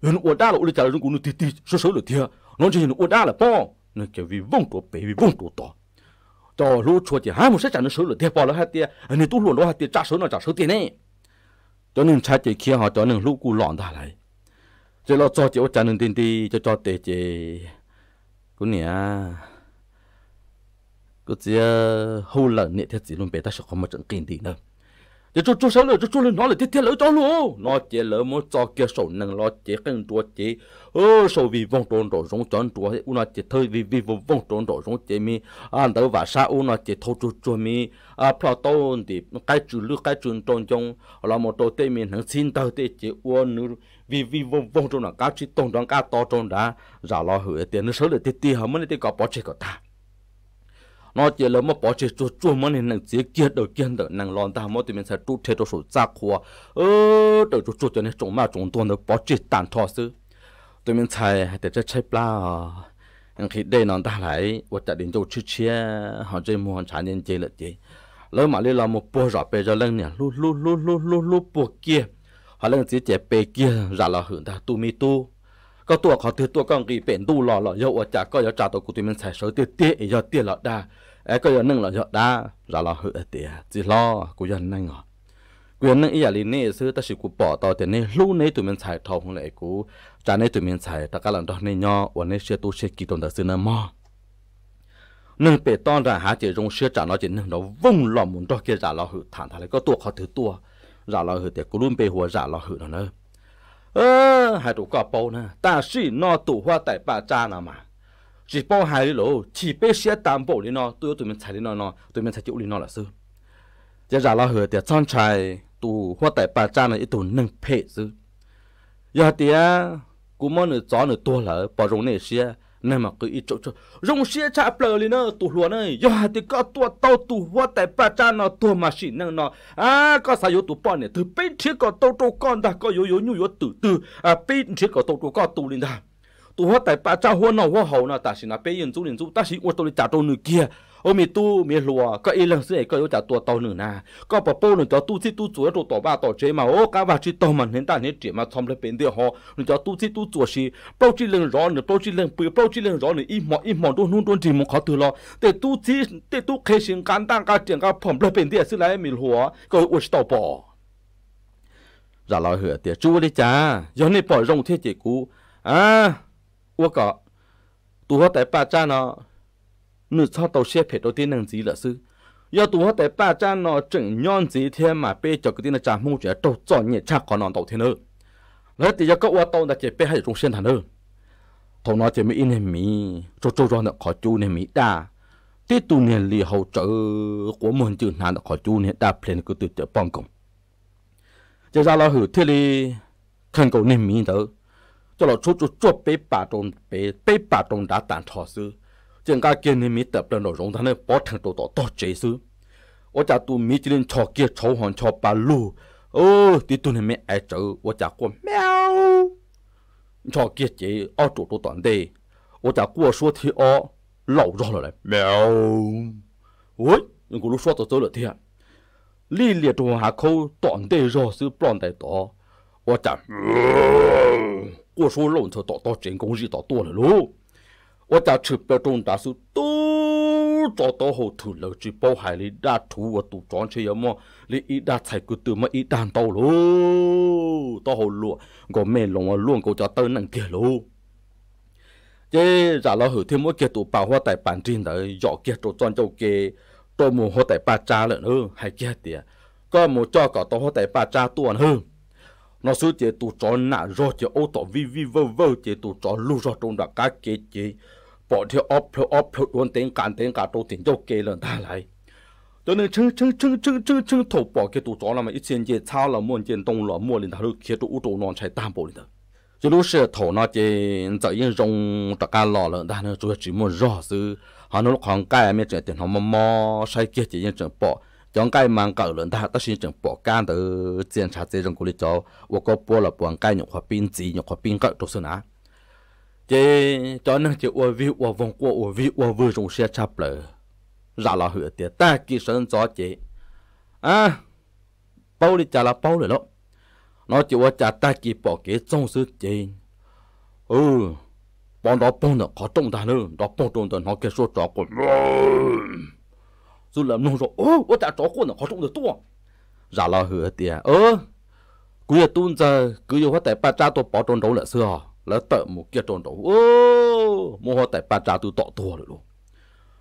nên ủa đa là ủa trả lời cũng nó thì thì số số là thì nó chỉ nó ủa đa là bỏ nên kiểu vì vong tổ bể vì vong tổ to cho lúa chua thì hai một sẽ chẳng nó sửa được thiệt bỏ nó hai tia anh ấy tu luôn đó hai tia trả sửa nó trả sửa tiền này cho nên trái chỉ kia họ cho nên lúa cù lọn ta lại cho lo cho chỉ có cha nên tiền đi cho cho tệ chỉ cũng nè cứ chỉ hậu lần nè thì chỉ luôn bé ta sẽ không một trận kinh tiền đâu để cho cho sao lỡ cho cho lỡ nó là thiết thiết lỡ cho luôn nó chế lỡ muốn cho kia sầu nâng nó chế cần chúa chế ơ sầu vì vong trốn rồi giống chọn chúa u nó chế thôi vì vì vong trốn đồ giống chế mi à, an tớ và sa u nó chế thâu chúa chúa mi à pro tôn thì cái chữ lư cái chữ trốn trong là một đôi tây mình hằng xin tao tây chế u nữ vì vì vong vong trốn là cá chỉ tôn trong cá to trốn đã giả lo hửa tiền nó sớm được tiết tiết hơn mới tiết có bỏ chế có ta นอกจากเราไม่พอใจจู่ๆมันเห็นั่งเสียเกียรติเกียรติหนั่งรอนตาหมดที่มันใช้ตู้เท่ัวสุดจักหัวเออตัวจู่ๆจะเนี่ยจงมาจงตัวเนี่พอใจตันทอสื้อตัวมันใช้แต่จะใช้ปลายังคิดได้นอนตาไหลว่าจะเดินจู่เชื่อเขาใจมัวฉันยันเจริญเจแล้วมาเรื่องเราไม่ปล่อยไปจะเรื่องเนี่ยลุลุลุลุลุลุปวดเกียร์เขาเรื่องเสียเจ็บเปีเกียร์รักเราหึงตาตู้มีตู้ก็ตัวเขาเตี้ยตัวก็งี้เป็นดูหล่อหล่อเยอะว่าจะก็เยอะจ่าตัวกูที่มันใส่เสื้อเตี้ยเตี้ยเยอะเตี้ยหล่อได้เอ้ก็ยังนึ่งเหราจอดได้เราเราเหือเตี้ยจีรอกูยังนั่งอกูยังนั่งอียาลีนี่ซื้อตั้งสิกูปอต่อเตี้ยเน่รู้เน่ตัวมันใช่ทองของเลยกูจานในตัวมันใช่ตะการังดอกเน่ย่อวันเน่เชื่อตู้เชื่อกี่ตัวแต่ซื้อนมำมอหนึ่งเป็ดต้อนแรกหาเจริญเชื่อจากเราเจริญหนึ่งเราวุ่งหลอมมุนตอวเกี่ยจากเราหือฐานทะเลยก็ตัวเขาถือตัวจากเราหือเด็กกลุ่มเป็ดหัวจากเราหือเนัะเออหายตัวก็เป่เนะแต่สิโนตัวหัวแต่ป้าจานะมา chỉ bao hai lỗ chỉ bé xe tam bộ đi nó tôi tụi mình chạy đi nó nó tụi mình chạy chỗ đi nó là sư giờ ra lo hứa tiệt son trai tụ hoa tại ba trăm là ít tụ nâng phê sư giờ tiệt cũng muốn nửa chó nửa tua lỡ bỏ rồng này xe nên mà cứ ít chỗ chỗ rồng xe chạy bờ đi nó tụ lúa này giờ thì có tua tàu tụ hoa tại ba trăm nó tua mà xỉ nâng nó à có sao yếu tụ bọn này từ bên thiết có tàu tàu con đã có yếu yếu nhu yếu tử tử à bên thiết có tàu tàu con tụ lên đà tu hoa tại ba cha hoa nào hoa hậu nào ta xin là bây giờ chú liền chú ta xin tôi trả tôi nửa kia ô mi tu mi lùa có ý lần sẽ có trả tua tàu nửa nà có bà bố nửa cho tu chi tu chúa đồ tàu ba tàu chế mà ô cá bà chi tàu mà hiện tại hiện chỉ mà thầm lên bên địa họ nửa cho tu chi tu chúa xí bao chi lần rõ nửa bao chi lần bự bao chi lần rõ nửa im mỏ im mỏ đôn đôn đôn chỉ một khó từ lo để tu chi để tu khai sinh cán tăng cá chuyện cá phẩm lên bên địa xí lại mi lùa có uất tàu bỏ ra lo hửa tiệt chú đi cha giờ này bỏ rong thiết chỉ cũ à 我讲，拄好第八站咯，你操到些撇到点能子了是？要拄好第八站咯，正样子天嘛，别叫个点的站目前都做热差可能到天了。แล้วตีก็ว่าตอนแต่เจ็บไปให้ตรงเส้นทันเออทงน้อยจะไม่อินเห็นมีโจโจรอนขอจูเนี่ยมีตาที่ตูเนี่ยลีเขาเจอกัวมันจืดนานขอจูเนี่ยตาเพลนก็ตื่นเจอป้องกงจะจะเราหือที่ลีขันกูเนี่ยมีเถอะ cho là chú chú chú bê bà trông bê bê bà trông đã tàn thọ sư chẳng cả kia nên mi tập lên nội dung thằng này bỏ thằng đồ tổ tổ chế sư ở chả tu mi chỉ nên cho kia cho hoàn cho bà lu ô thì tu nên mi ai chở ở chả qua mèo cho kia chế ở chỗ tổ toàn đây ở chả qua số thì ở lâu rồi lại mèo ôi nhưng cũng lúc số tổ tổ là thiệt li liệt trong hạ khẩu toàn đây rồi sư bọn đại tổ ở chả 我说龙头到到成功日到多了喽。我在吃标中大树都找到后头了，只包海里大土我都装起要么，你一大菜骨头么一单刀喽，到后路我没龙啊龙我就到能给喽。chế giả lo hử thêm mỗi kia tụ bảo hoa tại bản tin đấy dọ kia tụ chọn châu kia tụ mù hoa tại ba cha lợn hư hay kia có một cho cả tụ hoa tại ba cha tuần hư nó số chế tụ cho nã rồi chế ô tô vi vi vơ vơ chế tụ cho lưu rồi trong đó cá kế chế bỏ theo ốp theo ốp theo đuôn tên cản tên cả tô tiền cho kế lên ta lại cho nên chưng chưng chưng chưng chưng chưng thổ bỏ cái tụ cho làm mà ít tiền chế sao là muốn tiền đông là mua lên thằng lúc kia tụ ô tô non chạy tam bộ lên cho lúc xe thổ nó chế giờ yên rong tất cả lò lên ta nó chủ chỉ muốn rõ sự họ nó lúc cái mấy trẻ tiền họ mò mò sai kia chỉ yên chẳng bỏ chọn cái mang cỡ lớn ta ta xin chẳng bỏ can từ tiền trả tiền trong cô lý cho và có bỏ là bỏ cái nhục hòa pin gì nhục hòa pin cỡ đó là á chế cho nên chế ua vi ua vòng qua ua vi ua vừa trong xe chập lờ ra là hửa tiền ta kỳ sơn cho chế à bao đi trả là bao rồi đó nó chỉ ua trả ta kỳ bỏ cái trong sự chế ừ bọn đó bọn nó có trong ta nữa đó bọn trong đó nó cái số trò của rồi làm nông rồi ô ô ta chó quân nó khó trông được tua giả lo hứa tiền ơ cứ giờ tuôn giờ cứ giờ hết ba cha tôi bỏ trốn đấu là xưa là tự một kia trốn đấu ô mua hết ba cha tôi tọt tua luôn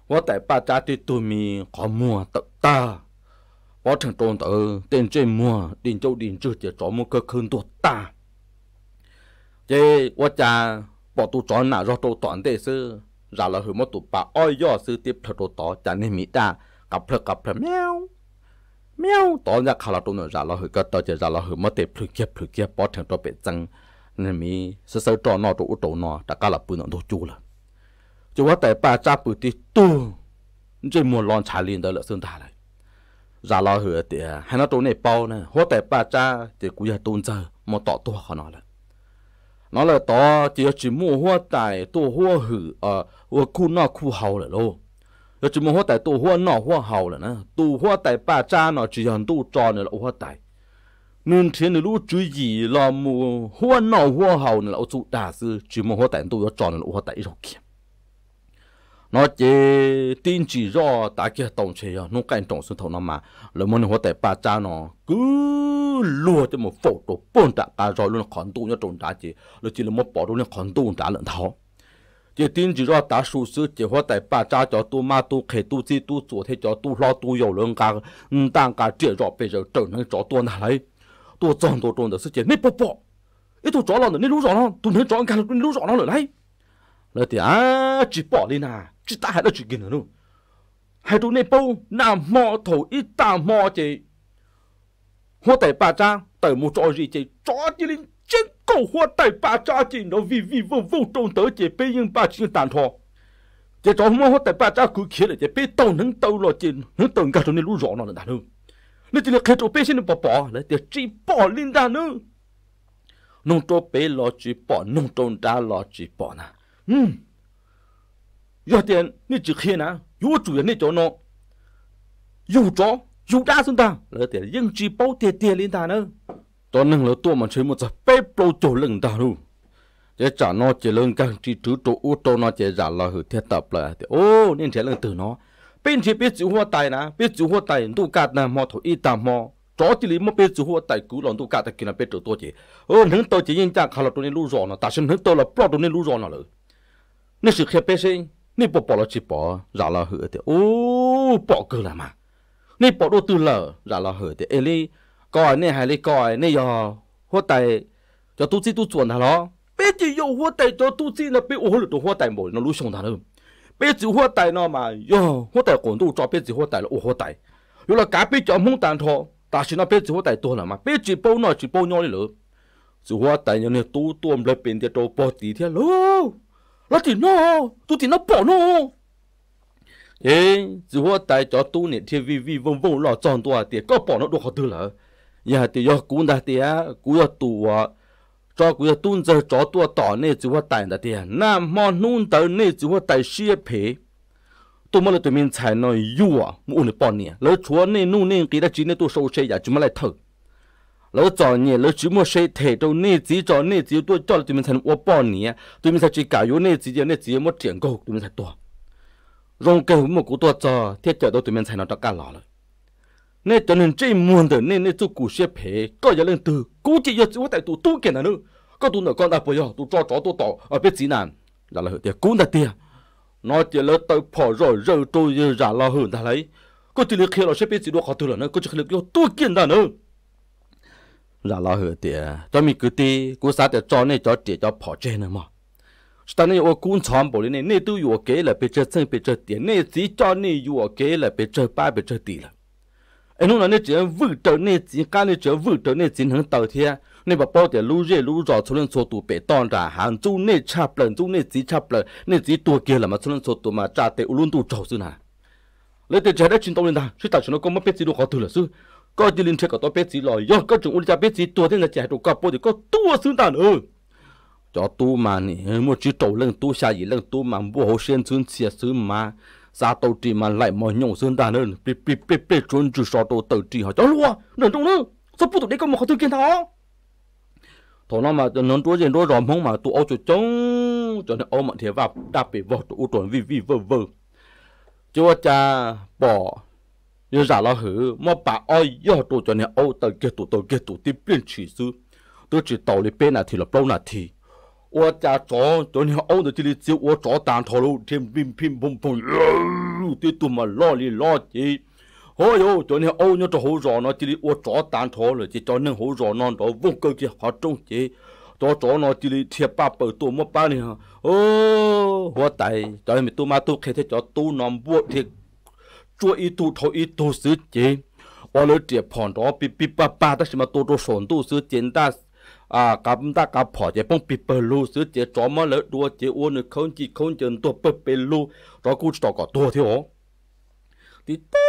hết tại ba cha tôi tôi mi có mua tự ta bỏ thằng trốn tự tên trên mua đình châu đình chưa chỉ chó mua cơ khơn tuột ta chế quá cha bỏ tôi chó nào do tôi toàn để sư giả là hứa một tụ bà oi do sư tiếp thật tôi tỏ chả nên mỹ ta cặp phật cặp phật meo meo, tỏ ra khá là tôi nói ra là hơi cái tờ chỉ ra là hơi mất tiền phật kia phật kia bỏ thằng tao bị chăng, nên mi sơ sơ trò nọ tụ tụ nọ đã cả là bự nó đồ chu là chỉ muốn tại ờ, khu khu là chú ว่าแต่ป้าจ้าปุ๋ยตู้จะมัวลอนชาลินเดอร์ซึ่งตาเลยราลอเหือเตียให้นตัวในเป้านะหัวแต่ป้าจ้าเตียกูอยากตูนเจอมาต่อตัวเขานอนเลยนอนเลยต่อเจียจิมัวหัวไตตัวหัวหือเอ่อหัวคู่นอกคู่เฮาเลยลูก要只么好在多花脑花好了呢，多花在把渣呢，只要多渣呢，老花在。nên thế này lúc chú gì là mù hoa nào hoa hậu này là ô chú đà sư chỉ mù hoa tại tôi chọn là hoa tại rồi kia nó chỉ tin chỉ do tại kia tổng chế nó cái tổng số thầu nó mà là hoa tại ba cha nó cứ lùa cho một phổ tổ bốn tạ cả rồi luôn còn tu nhớ trốn đá chỉ là chỉ là một bỏ luôn còn tu đá lợn tháo 这顶子若大输输，这伙大把家伙都嘛都开多子都坐台叫都多老多有人干。嗯，单干这着被人都能找到拿来，多装多装的是这你不报，一多找人你路上都能找干，你路上了来。老弟啊，吃报你呢，去打海了去给你咯，还都那包那码头一打麻将，我大把家伙都没招人家抓的了。真够花带把扎进了 vi vi 无无中得解被人把钱蛋托，这早么花带把扎顾起了，这被刀能刀了进，能等个从那路绕那了蛋喽，那进了开头百姓的宝宝，那这最宝领蛋喽，弄着被老最宝，弄中打老最宝呢，嗯，要点你只看呢，有主人那叫喏，有着有打算蛋，那点应只宝点点领蛋喽。ตอนนึงนเราตัวมันใช้มันจะเป๊ะโปรโจลึงดารูเจ้าจ่านอเจริญกันที่ถือตัวอุตโตนอเจิาเราหือเทตับเลยโอ้เนี่ยเจริญตื่นเนาะ เป็นที่เป็นจ่หัวตายนะเป็นจ่หัวตาตตุกัดนะมอถอีตามมอจอดี่ลิมเป็นจ่หัวตายกูหลองตุกัดแต่กินเป็นตัวตัวเจโออหนึ่งตัวเจยิ่งจากขาลตัวนี้รู้จอนะแต่ฉันหนึ่งตัวราปลอดตัวนี้รู้จอนะเลยนี่สุดแค่เป็นสิ่นี่ปอปอละจีปอจาเราหือแต่โอ้ปอเกินละมานี่ปอดูตื่นละาเราหือเอลี่ก่อนเนี่ยหายเลยก่อนเนี่ยยอหัวใจจะตุ้ซีตุ้ส่วนทะเลาะเป๊ะจะยหัวใจจะตุ้ซีนะเป๊ะโอ้โหตัวหัวใจหมดนะรู้ชงทะเลยเป๊ะจีหัวใจเนาะมาโยหัวใจก่อนตู้จอเป๊ะจีหัวใจแล้วโอ้หัวใจอยู่แล้วกาเป๊ะจอมุ่งตันทอแต่ฉันะเป๊ะจีหัวใจตัวละมาเป๊ะจีปูน้อยจีปูน้อยเลยจีหัวใจยังเนี่ยตู้ตัวมันเป็นเดียวตปอดีเท่าลูแล้วจีน้อตู้จีน้อปอน้อเอ้ยจู่ว่าแต่จอตู้เนี่ยทีวีวีวงวงหล่อจอนตัวเตี๋ยก็ปอน้อดูเขาตื่นเหรอ giờ thì do cú đã thì á cú ờ, là tù cho cú là tuôn giờ cho tua tỏ nè chú có tài đã thì na mò nôn tới nè chú hoa tài xia phê tôi mới là tụi mình xài nói yu à mu nè bọn nè lỡ chúa nè nôn nè cái đó chỉ nè tôi sâu xe giờ chúng mới lại thở lỡ cho nè lỡ chú mua xe thể đâu nè chỉ cho nè chỉ tôi cho tụi mình xài ô bọn nè tụi mình xài chỉ cả yu nè chỉ cho nè chỉ mua tiền cầu tụi mình xài tua rồi cái hôm mà cú tua cho thiết chở đâu tụi mình xài nó cho cả lọ rồi 那等人最忙的，那你做古血皮，个人都估计要做太多，多艰难了。个人讲那不要，都抓抓都大，啊别艰难。然后汉爹古那天，那天了在跑绕绕，都要咱老后那来，过天了开了血别子多好多了呢，过可能要多艰难了。咱老后爹咱们谷地，古啥在找那在地在跑转了嘛？是但你我工厂不了呢，那都我给了别这生别这点，那谁家你有我给了别这八别这地了。哎，侬那你只能五周内钱，干你只五周内钱很倒贴，你把包点路热路绕出来做土被当着，杭州内差不了，州内只差不了，内只多给了嘛，出来做土嘛，扎得乌伦都找出来。lấy tiền trả đất chuyển tàu lên đà, chứ tại chúng nó có mất biết gì đâu khó thử là có đi lên chơi cả tàu biết gì rồi, có chúng ôn cha biết gì tua thế là trẻ đồ cặp bôi thì có tua xương tàn ơi. cho tu mà nè, một chữ trầu lên tu xa gì lên tu mà bố hồ sen xuống xìa xứ mà sa tô trì mà lại mò nhổ sơn ta nên bị bị bị bị trốn trừ sọ tô tự trì họ cho luôn nên trong nữa sao bút tụi đấy có một thứ kiến thọ thọ nó mà nó chúa gì nó ròm không mà tụi ô chỗ chống cho nên ô mặn thế vào đạp bị vọt tụi ô tuần vi vi vơ vơ chúa cha bỏ như giả lo hử mà bà ơi do tụi cho nên ô tự kia tụi tự kia tụi tiếp biến chỉ sư tôi chỉ tàu lên bên nào thì là lâu nào thì 我家早昨天熬到这里走，我早打头了，天乒乒乓乓，对多么老里老气。哦哟，昨天熬那着好热闹，这里我早打头了，这早能好热闹到我估计好中气。đó chỗ nó chỉ thiệp ba bờ tu mất ba nè ô hoa tài cho mình tu ma tu khi cho tu nằm bùa thì chua ít tu thôi ít tu sứ chế ô lỡ tiệp phòn đó bị bị ba ba đó mà tu tu sồn tu sứ chế ta à cảm ta cả phỏ chế bông bị bờ lu sứ chế chó mà lỡ đua chế uôn được không chỉ không chân tua bờ bê lu đó cũng cho cả tua thế hổ thì tớ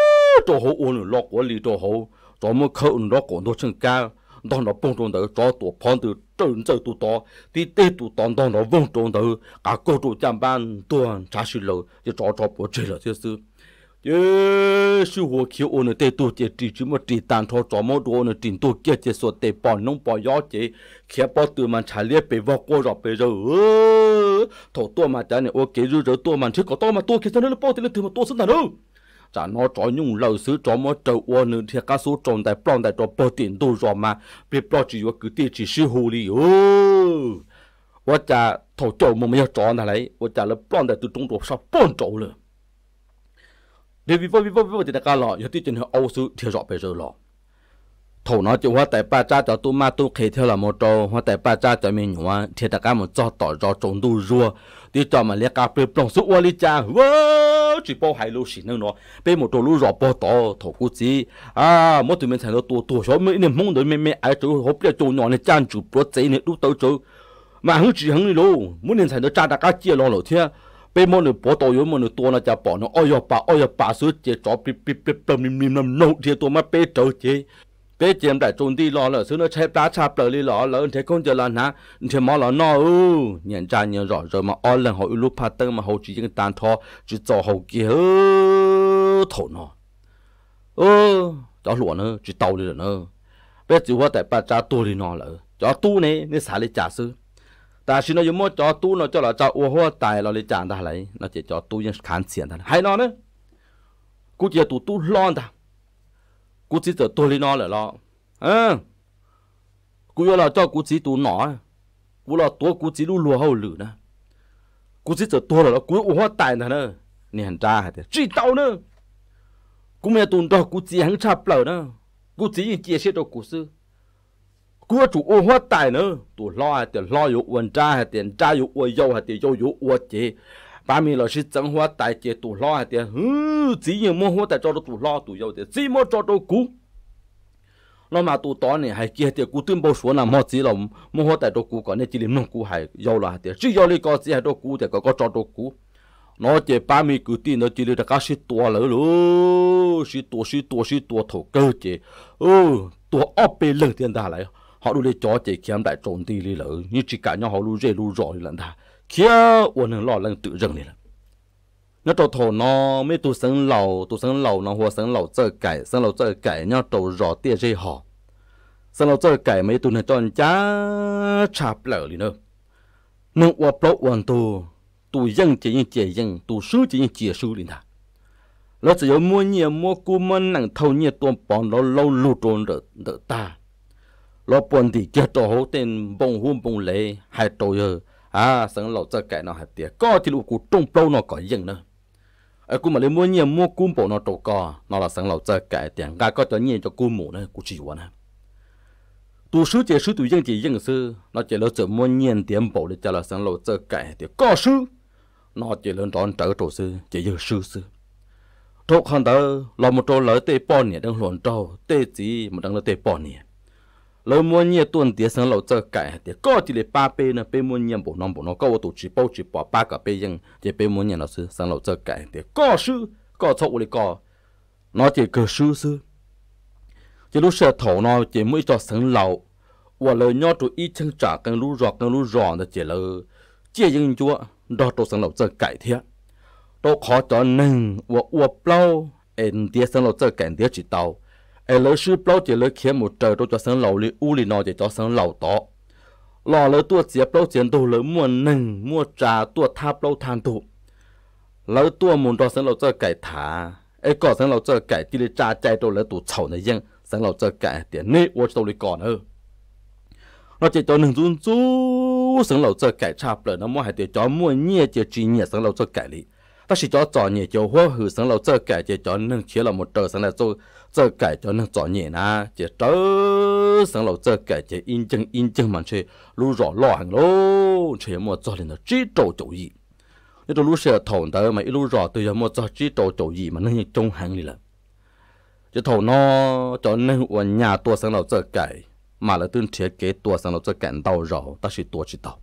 cho hổ uôn lọ của lì cho hổ chó mà không đó còn đua chân cao đó nó bông tròn tới cho tua phong từ trên trơn tu to thì tê tu tòn đó nó vông tròn tới cả cô trụ chạm ban tuần trả sự lỡ chế chó chó bố chế lỡ thế sư 耶，修火气，我呢得多节制，这么节单拖这么多呢，顶多节节说得帮弄帮要节，看把对们产业被挖过着被着，呃，头多嘛咱呢，我给入着多嘛，这个多嘛多，其实那包的那对嘛多是哪能？咱那找用老师找么找我呢？这个说装在装在这包顶多着嘛，别包只有个地只是狐狸哦，我家头做么没有找那来，我家了帮在都中国上帮着了。điều vì vô vì vô vì vô thì ta cả lọ giờ tiên hơi Âu xứ thiệt rõ bây giờ lo. thầu nói chịu hoa tại ba cha cho tu ma tu khề theo là một trò hoa tại ba cha cho mình hoa thiệt ta cả một cho tỏ cho trốn tu rùa đi cho mà lấy cà phê plong số hoa li cha wow chỉ bao hai lô xí nữa nó bên một trò lú rõ bao to thầu cú gì à mỗi tụi mình thành nó tu tu số mấy niệm mong đợi mấy mấy ai chỗ hộp ra chỗ nhỏ này chăn chụp bao chế này đút tao chỗ mà hứng chỉ hứng đi lô mỗi niệm thành nó cha ta cả chia lo lỗ thiệt bây môn được bỏ tôi môn được tôi nó chả bỏ nó ôi bà ôi bà sứ chế chó bịp bịp bịp bầm nim nim nim nâu chế tôi mà bê trở chế bê chém đại trốn đi lo là sứ nó chép đá chạp lỡ đi lo lỡ thế không là hả thế mà là nó ừ nhận ra nhận rồi mà ôi lần hồi lúc phát tân mà hồi chỉ những tàn thọ chỉ cho hồi kia thổ nó ừ đó lụa nữa chỉ tàu đi nữa bây giờ chỉ có tại ba cha tôi đi nó lỡ cho tu này nên xả lấy trả sư 但是呢，有么叫都呢，叫了叫我和带了你讲的来，那就叫都也是看钱的，还呢呢，估计都都乱的，估计就多里那了咯，嗯，估计了叫估计都拿，估了多估计都落后了呢，估计就多了了，估我和带的呢，你很渣的，最到呢，估没多到估计很差不了呢，估计也解释到故事。của chủ ô hoa tài nữa tụ lo hạt tiền lo yếu quần tra hạt tiền tra yếu ô dâu hạt tiền dâu yếu ô chế ba mươi là sinh chẳng hoa tài chế tụ lo hạt tiền hứ chỉ như mua hoa tài cho nó tụ lo tụ dâu tiền chỉ mua cho nó cú nó mà tụ tao này hay kia tiền cú tuyên bố số nào mà chỉ là mua hoa tài cho cú còn nên chỉ làm nông cú hay dâu là tiền chỉ dâu đi có chỉ hay cho cú thì có có cho cho cú nó chỉ ba mươi cứ tin nó chỉ là các sĩ tua lỡ lỡ sĩ tua sĩ tua sĩ tua thổ cơ chế ừ tua ốp bê lơ tiền ta lại họ đu lê chó chỉ kiếm đại trộn tì lì lỡ như chỉ cả nhau họ lu dễ lu rõ lần ta kia uốn hướng lò lần tự rừng lì lần nhớ trâu thổ nó mới tu sân lầu tu sân lầu nó hùa sân lầu chơi cải sân lầu chơi cải nhớ trâu rõ tia rê họ sân lầu chơi cải mấy tu này tròn chá chạp lỡ lì nữa nó uốn bốc uốn tu tu dân chỉ như chỉ dân tu sư chỉ như chỉ sư lì ta nó chỉ có mua nhiều mua cú mà nặng thâu nhiều tuôn bỏ nó lâu lụt trốn đỡ đỡ ta lo bọn thì kia tổ hố tên bông hôm bông lệ hai tổ giờ à sáng lẩu cho cái nó hạt tiệt có thì lúc cụ trông bao nó có dừng nữa ai à, cụ mà lấy mua nhiều mua cúm bộ nó tổ co nó là sáng lẩu cho cái tiền ai có cho nhiều cho cúm mù nữa cụ chỉ quan ha tu sứ chế sứ tu dân chỉ dân sư nó chỉ lỡ chở mua nhiều tiền bộ để cho là sáng lẩu cho cái tiền có sứ nó chỉ lớn đón trở tổ sư chỉ dân sư sư tổ hàng đó là một chỗ lỡ tê bò nè đang luồn trâu tê gì mà đang lỡ tê bò nè lâu mua nhiều tuần tiền sang lâu chơi cái thì có chỉ là ba bê nè bê mua nhiều bộ năm bộ nó có tổ chỉ bao chỉ bỏ ba cái bê nhưng thì bê mua nhiều nó sư sang lâu chơi cái thì có sư có chỗ thì có nó chỉ cơ sư sư chỉ lúc sơ thọ nó chỉ mới cho sang lâu và lời nhau tụi ít chân trả càng lú rọ càng lú rọ là chỉ là chỉ những chúa đó tôi sang lâu chơi cái thiệt tôi khó cho nên và uổng lâu em tiếc sang lâu chơi cái tiếc chỉ tàu ai lỡ sư bao chỉ lỡ khiến một trời tôi cho sáng lầu li u li nó chỉ cho sáng lầu tỏ lò lỡ tua chỉ bao tiền đồ lỡ mua nừng mua trà tua tha bao than tụ lỡ tua muốn cho sáng lầu cho cải thả ai có sáng lầu cho cải chỉ để trà chạy đồ lỡ tụ chầu này dân sáng lầu cho cải tiền nê vô tôi li còn hơn nó chỉ cho nừng run rú sáng lầu cho cải chạp lỡ nó mua hai tiền cho mua nhẹ chỉ chỉ nhẹ sáng lầu cho cải li ta chỉ cho trò nhẹ cho hoa hử sáng lầu cho cải chỉ cho nâng chỉ là một trời sáng lầu cho 这改就能做嘢呐，就做生老这改就应景应景嘛，去，炉热乱行咯，吹做哩那煮粥煮意。一路炉热透，但系咪炉热，都要么做煮粥煮意，嘛，那用中行哩了。就头脑就能我廿多生老做改，买了顿铁给多生老做干到热，但是多知道。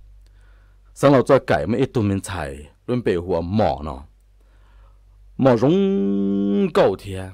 生老做改没一土面菜，论白话冇喏，冇荣高天。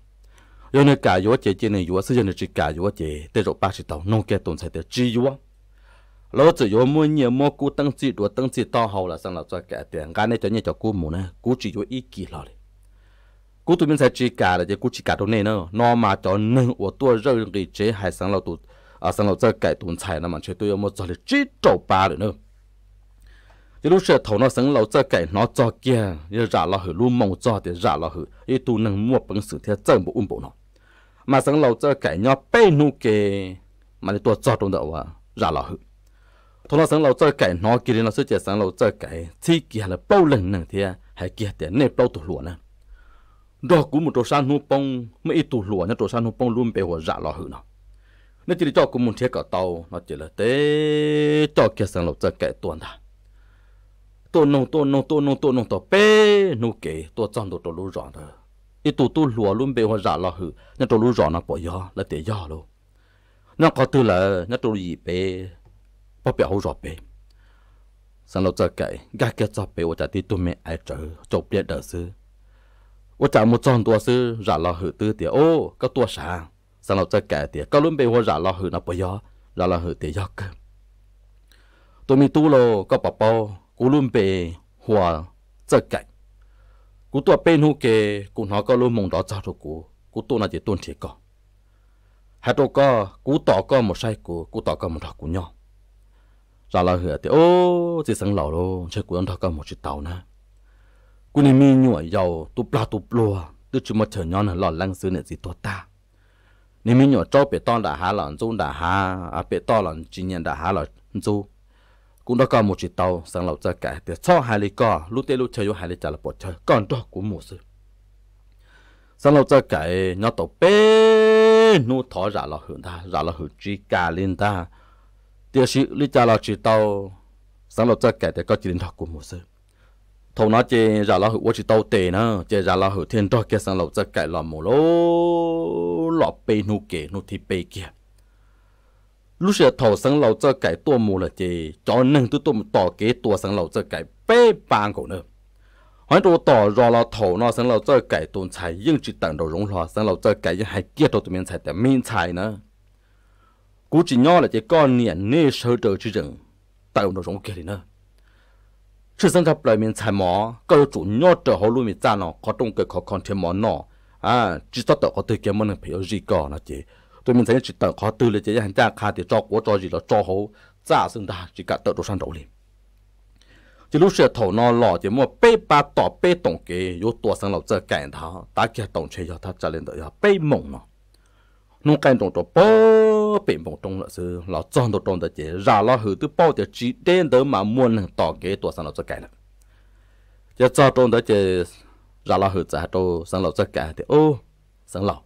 有那家有姐姐呢，有是有那只家有姐，带着八十刀，弄个东西的只有。老子有么年么古登记多登记到好了，上了做改点，俺那叫你叫古母呢，古只有一几了嘞。古对面才只家了，这古只家都内呢，那嘛叫能我多热给这还上了都啊上了做改东菜那么，却都要么做了只找八了呢。一路舌头那生老这改那做改，也热了后路梦做的热了后，一都能莫本事的真不稳不呢。mà sáng lâu cho cái nhau bê nu kê mà đi tua cho trong đó à ra lò hự thôi nó sáng lâu cho cái nó kia nó sẽ chơi sáng lâu cho cái chỉ kia là bao lần nằng thì hay kia thì nếp bao tuổi lụa nè đó cũng một trò san hô bông mấy ít tủ lụa nhá trò san hô bông luôn bê hồ ra lò hự nó, nó chỉ cho cũng một thiết cả tàu nó chỉ là tế cho kia sáng lâu cho cái tuần ta tôi nông tôi nông tôi nông tôi nông tôi bê nu kê tôi chọn tôi tôi lú rồi thôi ít tụ tu lúa luôn bề hoa giả là hử nhà tôi lúa rõ nó bỏ gió là tiệt gió luôn nó có từ là nhà tôi gì bề bỏ bè hậu rõ bề sang lâu giờ cái gà kia cho bề hoa trả tí tu mẹ ai trở chỗ biết đỡ sư hoa trả một tròn tua sư giả là hử tư tiệt ô có tua sáng sang lâu giờ cái tiệt có luôn bề hoa giả là hử nó bỏ gió giả là hử tiệt gió cơ tôi mi tu lô có bà bao cú luôn bề hoa giờ cái cú tua bên hú kề cú nó có luôn mong đó cho rồi cú cú tu là chỉ tuân chỉ có hai tôi có cú tỏ có một sai cú cú tỏ có một thằng cú nhỏ ra là hửa thì ô chỉ sáng lão luôn chơi cú ăn thằng có một chiếc tàu nè cú này mi nhủa giàu tu pla tu plua tu chỉ một chờ nhỏ là lò lăng xứ này gì ta nếu mi nhủa cho bể to đã há lòn zun đã há à bể to lòn chỉ nhận đã há lòn zun cũng đã có một chiếc tàu sang lầu ra cả để cho hai lý cò lúc tê lúc chơi vô hai lý trả là bỏ chơi còn đó cũng mùa sự sang lầu ra cả nhỏ tàu bê nu thỏ ra là hưởng ta ra là hưởng chi cả lên ta tiêu sĩ lý trả là chỉ tàu sang lầu ra cả để có chỉ đến đó cũng mùa sự thầu nói chê ra là hưởng quá chỉ tàu tệ nữa chê ra là hưởng thiên đó kia sang lầu ra cả là mùa lô lọ bê nu kể nu thì bê kia lúc xưa thổ sân lầu cho cái tua mù là gì cho nên tôi tôi tỏ cái tua sân lầu cho cái bê ban cổ nữa hỏi tôi tỏ rõ là thổ nó sân lầu cho cái tuần chạy nhưng chỉ tặng đồ rong hòa sân lầu cho cái nhưng hay kia tôi mình để mình chạy nữa cú chỉ nhỏ là chỉ con niệm nê sơ trở chỉ rừng tận đồ rong kia đi nữa sự sân gặp lại mình chạy mỏ có chủ nhỏ trở hồ luôn mình ra nó có trong cái khó khăn thêm mỏ nó à chỉ tao tao có thể kiếm mình phải ở gì cả là chỉ tôi mình thấy chỉ tờ khó tư là chỉ hành cha khá cho của cho gì là cho hố cha xưng đa chỉ cả tờ đồ đầu liền chỉ lúc sẽ thầu nó lò chỉ mua bê ba tỏ bê tổng kế yếu tua sang lầu giờ cảnh tháo ta kia tổng chế cho thắt cha lên đợi bê mộng nó nó cảnh tổng cho bơ bê mộng trong lợi sư lò tròn đồ trong chỉ ra lo hử từ bao thì chỉ đến đỡ mà muốn tỏ kế tua sang lầu giờ cảnh chỉ cho trong đợi chỉ ra lo hử giờ đồ sang lầu giờ cảnh thì ô sang lầu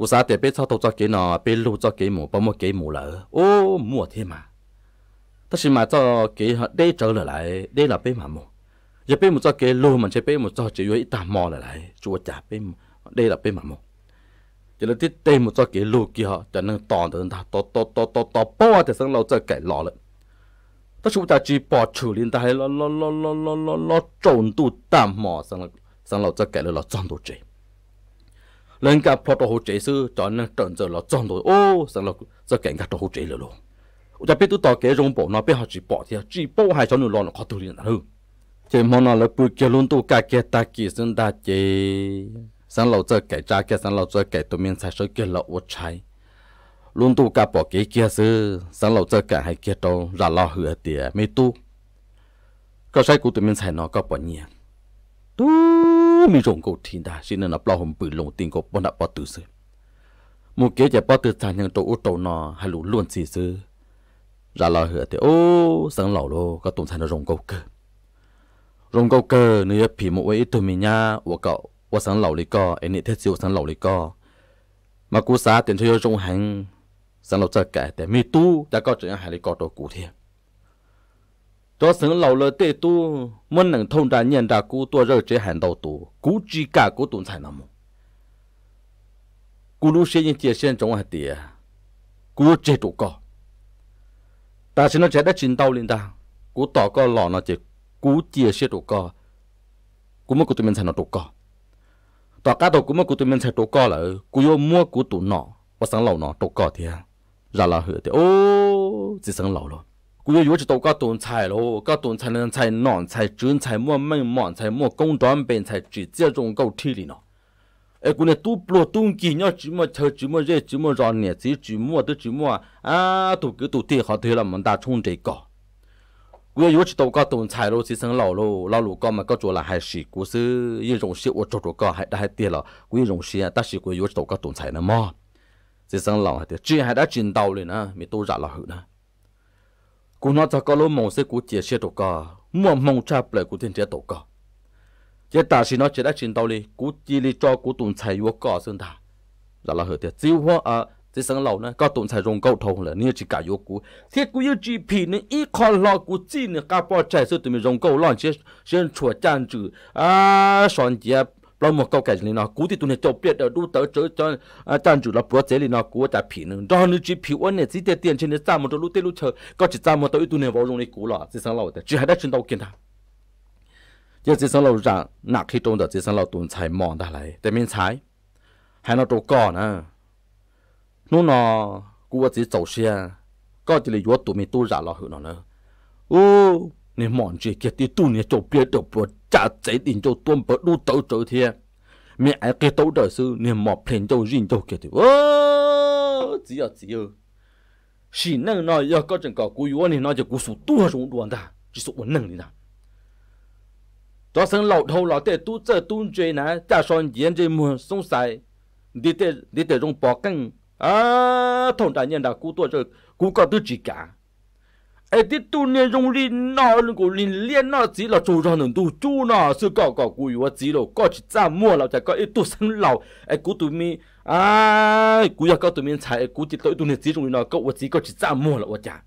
我啥得被操作做给呢，被路做给母，帮我给母了，哦，母天嘛，但是嘛做给得走了来，得了被嘛母，也被母做给路嘛，这被母做只有一大毛了来，做假被母，得了被嘛母，这了得得母做给路给哈，就能当的他到到到到到包的生老做给老了。ta chúng ta chỉ bỏ trừ lên ta hay lo lo lo lo lo lo lo trộn tu tam mò sang là sang là cho kẻ là lo trộn tu chơi เรื่องการพอตัวหัวใจซื่อจอนนั่นจนเจอเราจอนตัวโอ้สังเราจะแก่งกับตัวหัวใจเลยล่ะอุจจะเปตัวต่อเกี่ยวงบ่หน้าเป็นหัวจีบ่เถอะจีบ่หายจนอยู่หลอนขอตูเรียนนะลูกเจมอนน่ะเรยปุ๊กเกลุอนตัวแก่เก่ตากิสันดาเจสังเราจะแก่จ้าแก่สังเราจะแก่ตัวมีนใช้เกลือวัดใช้ลุงตู่กับปอเกี้เกี้ยซื้อสังเราเจ้แก่ให้เกี้ยโตรัลล่อเหือเตี้ยไม่ตู่ก็ใช้กูตัวมินใส่หนอก็ปอเนี่ยตู่ mi rong ko thin da sin na plo hom pu long tin ko bona pa tu se mu ke ja pa tu tan yang to u to no hay luôn luôn si se ra lo hửa te ô sang lão lô, ka tong san rong ko ke rong ko ke ne ya pi mo we to mi nya wo ka wo sang lão li co, anh ni the siu sang lão li co. mà cú sa tiền thuê rong hành, sang lão chơi cả, แต่ mi tu đã có chuyện hàng li co to cụ thiệt cho sừng lâu lơ tê tu muốn nâng thông ra nhận ra cú tua rơ chế hàn đầu tu cú chỉ cả cú tụng sai nằm cú lúc xe nhìn chia sen trong hạt tía cú lúc chế tụ cò ta xin nó chế đã chín tàu lên ta cú tỏ co lọ nó chế cú chia xe tụ cò cú mất cú tụi mình sai nó tụ cò tỏ cá tàu cú mất cú tụi mình sai tụ cò là cú vô mua cú tụ nọ và sáng lâu nó tụ cò thì ra là hửa thì ô chỉ sáng lâu rồi 古有有只多个东菜咯，个东菜呢菜南菜中菜么闽满菜么工专边菜只接种够体里呢。哎，古呢都不落东西，你只么吃只么热只么热呢，只只么都只么啊，都给都贴好贴了，门大冲这个。古有只多个东菜咯，是生老咯，老路个嘛个做了还是古是一种是我做做个还还跌了，古一种是，但是古有只多个东菜呢嘛，是生老还跌，只还在进到了呢，没多热了后呢。古诺在高楼梦，是古姐姐托高，莫梦差白，古姐姐托高。姐大是诺姐姐心道理，古家里照顾屯财玉高，孙大。然后后天，朱花啊，这生老呢，叫屯财龙高通了，捏只盖玉古。谢古有几品呢？一看老古金呢？卡包财岁屯米龙高乱些先出战子啊，上街。lo một câu cái này nó cú thì tụi này chụp biết ở đu tới chớ cho trang à, chủ là bữa chế này nó cú trả phí nữa đó nữa chỉ phí ôn này chỉ để tiền trên này sao một lúc tới lúc chờ có chỉ sao một tới tụi này vào dùng này cú là chỉ sang lâu chỉ hay đã chuyển đầu kiến thằng giờ chỉ sang lâu rằng nạc khi trong đó chỉ sang lâu tụi chạy mòn ra lại để mình chạy hay nó trâu cò à. nữa nó nó cú chỉ tàu xe có chỉ là yếu tụi mình tu giả lo hử nữa ô 你忙住嘅啲都你做邊度噃？扎仔連做端不都走走添，咩挨嘅都得數，你莫平到遠到嘅條，哦，只有只有，是能呢要嗰陣個古語你那就古數多種多的，只是我能的。早晨老頭老爹都在東追呢，加上沿着門送晒，你得你得用保根啊，同大年的古多就古個都自家。ai đi tu niên dùng linh nọ linh của linh liên nọ chỉ là chủ ra nền tu chu nọ sự cọ cọ cùi và chỉ là có chỉ mua là chỉ có ít tu sang lầu ai cú tụi mi à cú ya có tụi mi chạy cú chỉ tới tụi niên chỉ dùng nọ cậu và chỉ có chỉ mua là và chả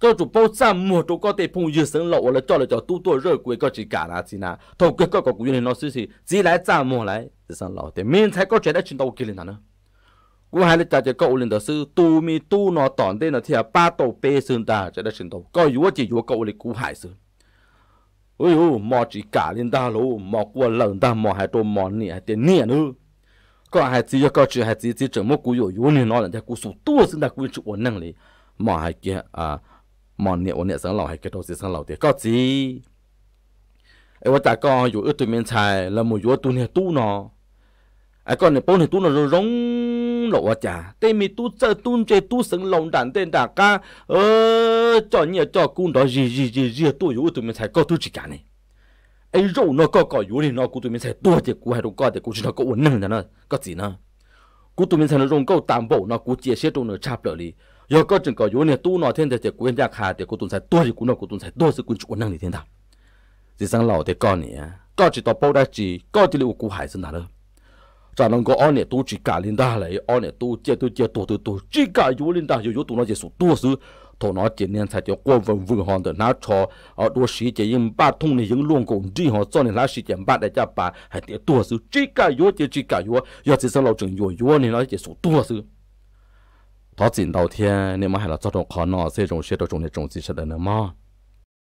cho chủ bao ra mua chủ có thể phong dư sang lầu là là cho tu tu rồi cùi có chỉ cả là chỉ là thầu cái có cọ cùi này nó xí chỉ lại ra mua lại sang lầu thì mình chạy có chuyện đã chuyển đầu kia lên nữa กูหายใจจะก็อุลินต่อซื้อตูมีตู้นอตอนได้นะเทียป้าโตเปซึนตาจะได้สินโตก็อยู่ว่าจีอยู่ก็อุลิกูหายซึนเอ้ยหมอจีกาลินตาโลหมอกวนเหลินตาหมอหายตัวหมอเนี่ยเตียเนี่ยนู้ก็หายจีก็จีหายจีจีจมูกกูอยู่อยู่เนี่ยนอนแต่กูสู้ตัวซึ่งแต่กูจะอ้วนนั่งเลยหมอหายเกียอ่าหมอเนี่ยอ้วนเนี่ยสังเหล่าหายเกียโตสิสังเหล่าเตียก็จีไอ้ว่าแต่ก็อยู่อึดตัวเมียนชายแล้วหมูอยู่ตัวเนี่ยตู้นอไอ้ก็เนี่ยป้อนเนี่ยตู้นอร้อง lắm lộ à chả tê mi tu chơi tu chơi tu sừng lòng đạn tên đà ca ờ cho nhỉ cho cung đó gì gì gì gì tu yếu tụi mình phải có tu chỉ cả này ấy râu nó có có yếu thì nó cũng tụi mình phải tu thì cũng hay đâu có thì cũng chỉ nó có ổn nâng cho nó có gì nữa cũng tụi mình phải nó rong có đảm bảo nó cũng chia sẻ trong nó chạp lợi đi giờ có chừng có yếu thì tu nó thiên thì thì cũng ra khá thì cũng tụi phải tu thì cũng nó cũng tụi phải tu thì cũng chỉ uốn nâng thì thiên đạo chỉ sang lão thì con này có chỉ tao bảo đại chỉ có chỉ liệu cũng hại sinh nào đâu 咋能够二年多去干领导嘞？二年多接都接多都多几家游领导又有多少人数多时，他那今年才叫过分疯狂的拿车，啊，多时间把同的永隆各地，哈，走的那时间八的加班还得多时几家游的几家游，要是上老城游游，你那人数多时，他晴到天，你们还能走到可能这种学的中的中汽车的了吗？